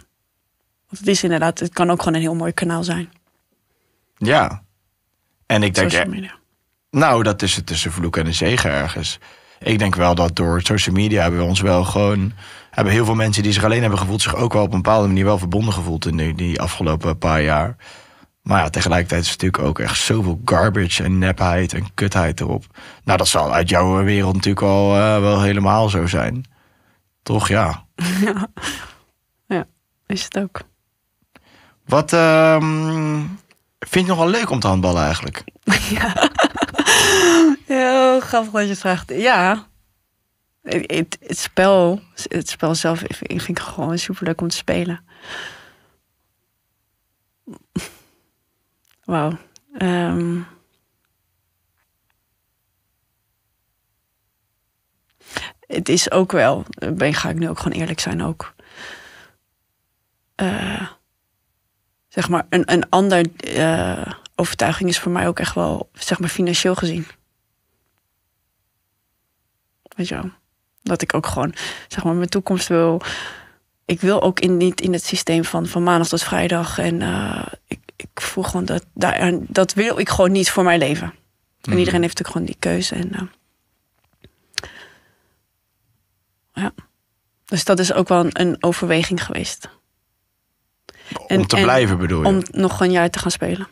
Want het is inderdaad, het kan ook gewoon een heel mooi kanaal zijn. Ja. En ik denk, eh, nou, dat is het tussen vloek en een zegen ergens. Ik denk wel dat door social media hebben we ons wel gewoon hebben heel veel mensen die zich alleen hebben gevoeld, zich ook wel op een bepaalde manier wel verbonden gevoeld in die, die afgelopen paar jaar. Maar ja, tegelijkertijd is het natuurlijk ook echt zoveel garbage en nepheid en kutheid erop. Nou, dat zal uit jouw wereld natuurlijk al eh, wel helemaal zo zijn. Toch, ja. ja. is het ook. Wat ehm, vind je nogal leuk om te handballen eigenlijk? ja, heel grappig dat je het vraagt. Ja, het, het, spel, het spel zelf ik vind, ik gewoon super leuk om te spelen. Wauw. Ehm. het is ook wel, ben, ga ik nu ook gewoon eerlijk zijn, ook. Eh, zeg maar, een, een ander eh, overtuiging is voor mij ook echt wel, zeg maar, financieel gezien. Weet je wel. Dat ik ook gewoon, zeg maar, mijn toekomst wil. Ik wil ook in, niet in het systeem van, van maandag tot vrijdag. En eh, ik, ik voel gewoon dat, daar, dat wil ik gewoon niet voor mijn leven. En mhm. iedereen heeft ook gewoon die keuze. En, eh, ja. Dus dat is ook wel een, een overweging geweest. Om te blijven bedoel je? Om nog een jaar te gaan spelen.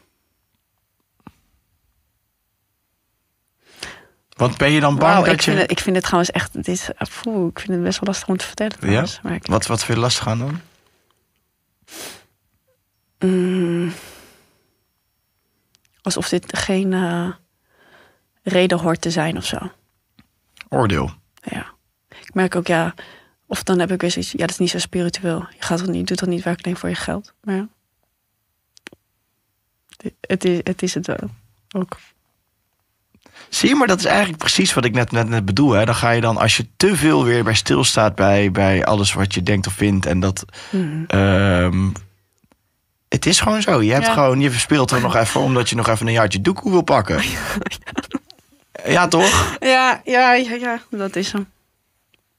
Want ben je dan bang dat ik je... Vind het, ik vind het echt... Dit ah, ik vind het best wel lastig om te vertellen. Ja? Maar wat, wat vind je lastig aan dan? Mm. alsof dit geen eh, reden hoort te zijn of zo. Oordeel. Ja. Ik merk ook, ja... Of dan heb ik weer zoiets... Ja, dat is niet zo spiritueel. Je, gaat toch niet, doet toch niet werkelijk alleen voor je geld? Maar ja. Het is het, is het wel ook. Zie je, maar dat is eigenlijk precies wat ik net, net, net bedoel. Hè? Dan ga je dan, als je te veel weer bij stilstaat bij, bij alles wat je denkt of vindt. En dat. Mhm. Ehm, het is gewoon zo. Je hebt gewoon, je verspeelt er nog even omdat je nog even een jaartje doekoe wil pakken. Ja, toch? Ja, ja, ja, ja, dat is hem.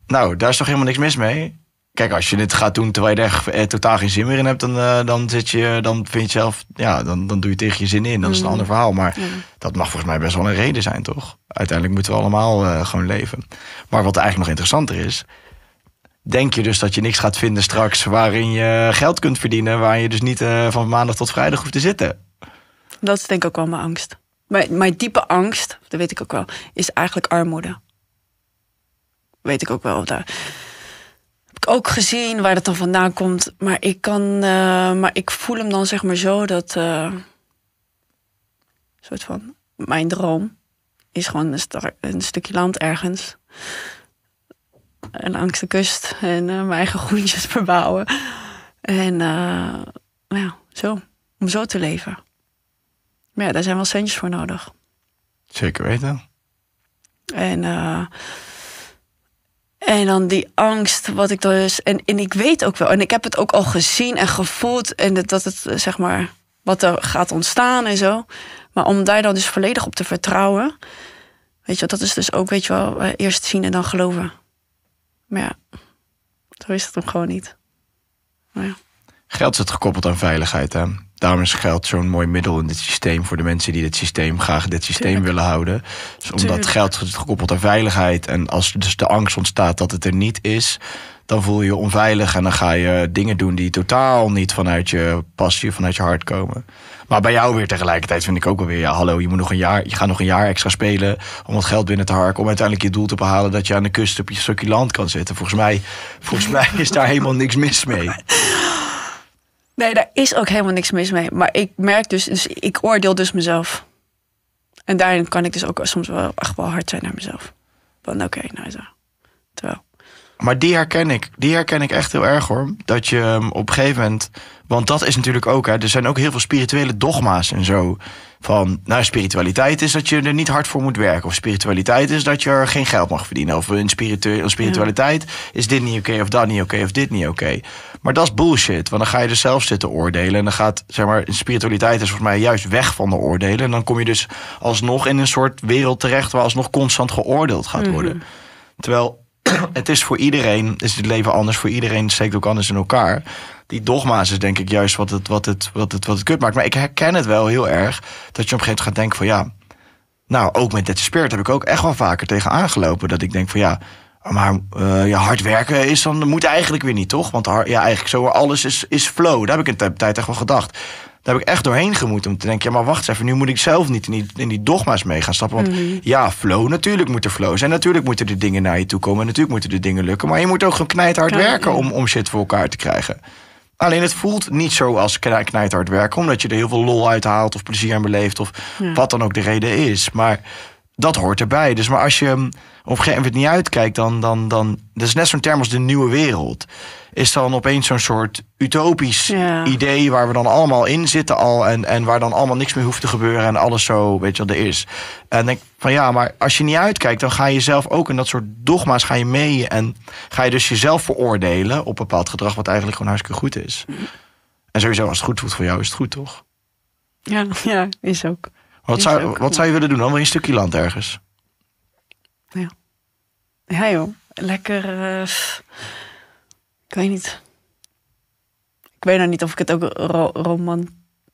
Nou, daar is toch helemaal niks mis mee? Kijk, als je dit gaat doen terwijl je er echt, eh, totaal geen zin meer in hebt, dan, eh, dan zit je, dan vind je zelf, ja, dan, dan doe je tegen je zin in. Dat is een mm. ander verhaal. Maar dat mag volgens mij best wel een reden zijn, toch? Uiteindelijk moeten we allemaal eh, gewoon leven. Maar wat eigenlijk nog interessanter is, denk je dus dat je niks gaat vinden straks waarin je geld kunt verdienen, waar je dus niet van maandag tot vrijdag hoeft te zitten. Dat is denk ik ook wel mijn angst. Mijn, mijn diepe angst, dat weet ik ook wel, is eigenlijk armoede. Weet ik ook wel. Daar ik ook gezien waar dat dan vandaan komt. Maar ik kan, eh, maar ik voel hem dan zeg maar zo dat. Uh, soort van. Mijn droom is gewoon een, stukje land ergens. En langs de kust en eh, mijn eigen groentjes verbouwen. En nou ja, zo. Om zo te leven. Maar ja, daar zijn wel centjes voor nodig. Zeker weten. En en dan die angst, wat ik dus. En, en ik weet ook wel, en ik heb het ook al gezien en gevoeld. En dat, dat het, eh, zeg maar, wat er gaat ontstaan en zo. Maar om daar dan dus volledig op te vertrouwen. Weet je, dat is dus ook, weet je wel, eh, eerst zien en dan geloven. Maar ja, zo is het hem gewoon niet. Maar ja. Geld zit gekoppeld aan veiligheid, hè? daarom is geld zo'n mooi middel in dit systeem voor de mensen die dit systeem graag dit systeem willen houden. Dus omdat geld gekoppeld aan veiligheid. En als dus de angst ontstaat dat het er niet is, dan voel je je onveilig en dan ga je dingen doen die totaal niet vanuit je passie, vanuit je hart komen. Maar bij jou weer tegelijkertijd vind ik ook alweer, ja, hallo, je moet nog een jaar, je gaat nog een jaar extra spelen om wat geld binnen te harken, om uiteindelijk je doel te behalen dat je aan de kust op je stukje kan zitten. Volgens mij, volgens mij is daar helemaal niks mis mee. Nee, daar is ook helemaal niks mis mee. Maar ik merk dus, dus ik oordeel dus mezelf. En daarin kan ik dus ook soms wel echt wel hard zijn naar mezelf. Van oké, okay, nou zo. Terwijl maar die herken ik. Die herken ik echt heel erg hoor. Dat je ehm, op een gegeven moment. Want dat is natuurlijk ook. Hè, er zijn ook heel veel spirituele dogma's en zo. Van. Nou, spiritualiteit is dat je er niet hard voor moet werken. Of spiritualiteit is dat je er geen geld mag verdienen. Of in, spiritu spiritualiteit is dit niet oké. of dat niet oké. of dit niet oké. Maar dat is bullshit. Want dan ga je er dus zelf zitten oordelen. En dan gaat. Zeg maar. Spiritualiteit is volgens mij juist weg van de oordelen. En dan kom je dus alsnog in een soort wereld terecht. waar alsnog constant geoordeeld gaat mhm. worden. Terwijl het is voor iedereen, is het leven anders voor iedereen, steekt ook anders in elkaar. Die dogma's is denk ik juist wat het, wat, het, wat, het, wat het kut maakt. Maar ik herken het wel heel erg dat je op een gegeven moment gaat denken van ja, nou ook met dit Spirit heb ik ook echt wel vaker tegen aangelopen. Dat ik denk van ja, maar uh, hard werken is dan, moet eigenlijk weer niet toch? Want ja, eigenlijk zo alles is, is flow. Daar heb ik een tijd echt wel gedacht. Daar heb ik echt doorheen gemoet om te denken... ja, maar wacht even, nu moet ik zelf niet in die, in die dogma's mee gaan stappen. Want mhm. ja, flow, natuurlijk moet er flow zijn. Natuurlijk moeten er dingen naar je toe komen. En natuurlijk moeten er dingen lukken. Maar je moet ook gewoon knijthard werken om, om shit voor elkaar te krijgen. Alleen het voelt niet zo als knijthard werken. Omdat je er heel veel lol uit haalt of plezier aan beleeft. Of wat dan ook de reden is. Maar dat hoort erbij. Dus maar als je op een gegeven moment niet uitkijkt, dan. dan, dan dat is net zo'n term als de nieuwe wereld. Is dan opeens zo'n soort utopisch idee waar we dan allemaal in zitten al. En, en waar dan allemaal niks meer hoeft te gebeuren en alles zo, weet je wat er is. En denk van ja, maar als je niet uitkijkt, dan ga je zelf ook in dat soort dogma's ga je mee. En ga je dus jezelf veroordelen op bepaald gedrag, wat eigenlijk gewoon hartstikke goed is. En sowieso, als het goed voelt voor jou, is het goed, toch? Ja, ja is ook. Wat, zou, wat zou je willen doen? allemaal een stukje land ergens. Ja. Ja joh. Lekker... Eh, ik weet niet. Ik weet nou niet of ik het ook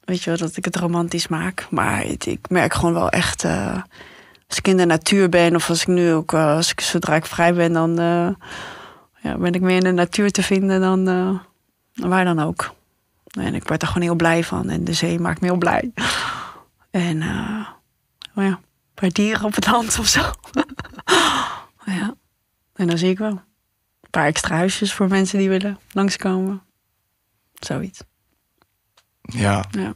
Weet je wel, dat ik het romantisch maak. Maar ik merk gewoon wel echt... Eh, als ik in de natuur ben of als ik nu ook... Eh, als ik, zodra ik vrij ben, dan ja, ben ik meer in de natuur te vinden dan waar dan ook. En ik word er gewoon heel blij van. En de zee maakt me heel blij. En uh, oh ja, bij dieren op het land of zo. ja. En dan zie ik wel. Een paar extra huisjes voor mensen die willen langskomen. Zoiets. Ja. ja.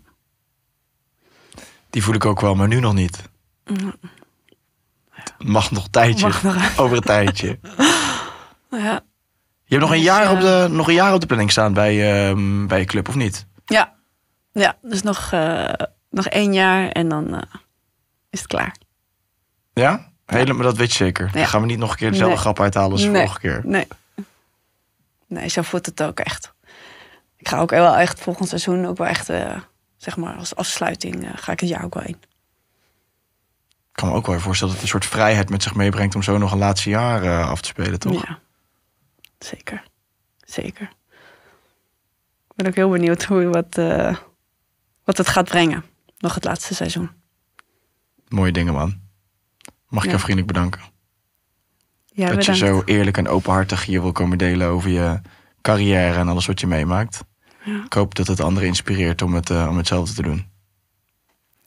Die voel ik ook wel, maar nu nog niet. Mm. Ja. Mag nog tijdje. Over een tijdje. Ja. Je hebt nog een, dus, jaar op ehm, de, nog een jaar op de planning staan bij, ehm, bij je club, of niet? Ja. Ja, dus nog eh, nog één jaar en dan eh, is het klaar. Ja? Helemaal, dat weet je zeker. Dan gaan we niet nog een keer dezelfde grap uithalen als nee. vorige keer. Nee. Nee, zo voelt het ook echt. Ik ga ook wel echt volgend seizoen ook wel echt, eh, zeg maar, als afsluiting eh, ga ik het jaar ook wel in. Ik kan me ook wel voorstellen dat het een soort vrijheid met zich meebrengt om zo nog een laatste jaar af te spelen, toch? Ja, zeker. Zeker. Ik ben ook heel benieuwd hoe, wat, wat het gaat brengen nog het laatste seizoen. Mooie dingen, man. Mag ik jou vriendelijk bedanken. Ja, dat je zo eerlijk en openhartig hier wil komen delen over je carrière en alles wat je meemaakt. Ja. Ik hoop dat het anderen inspireert om, het, uh, om hetzelfde te doen.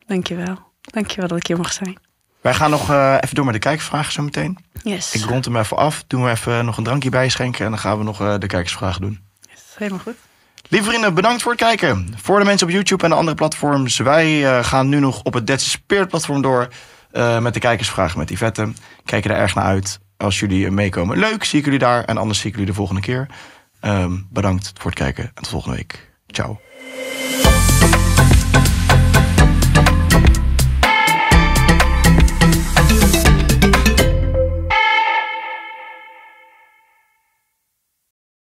Dankjewel. Dankjewel dat ik hier mag zijn. Wij gaan nog eh, even door met de kijkersvragen zo meteen. Yes. Ik rond hem even af. Doen we even nog een drankje bijschenken en dan gaan we nog eh, de kijkersvragen doen. helemaal goed. Lieve vrienden, bedankt voor het kijken. Voor de mensen op YouTube en de andere platforms. Wij eh, gaan nu nog op het Dead platform door. Eh, met de kijkersvragen met Yvette. Kijken er erg naar uit als jullie meekomen. Leuk, zie ik jullie daar. En anders zie ik jullie de volgende keer. Ehm, bedankt voor het kijken en tot volgende week. Ciao.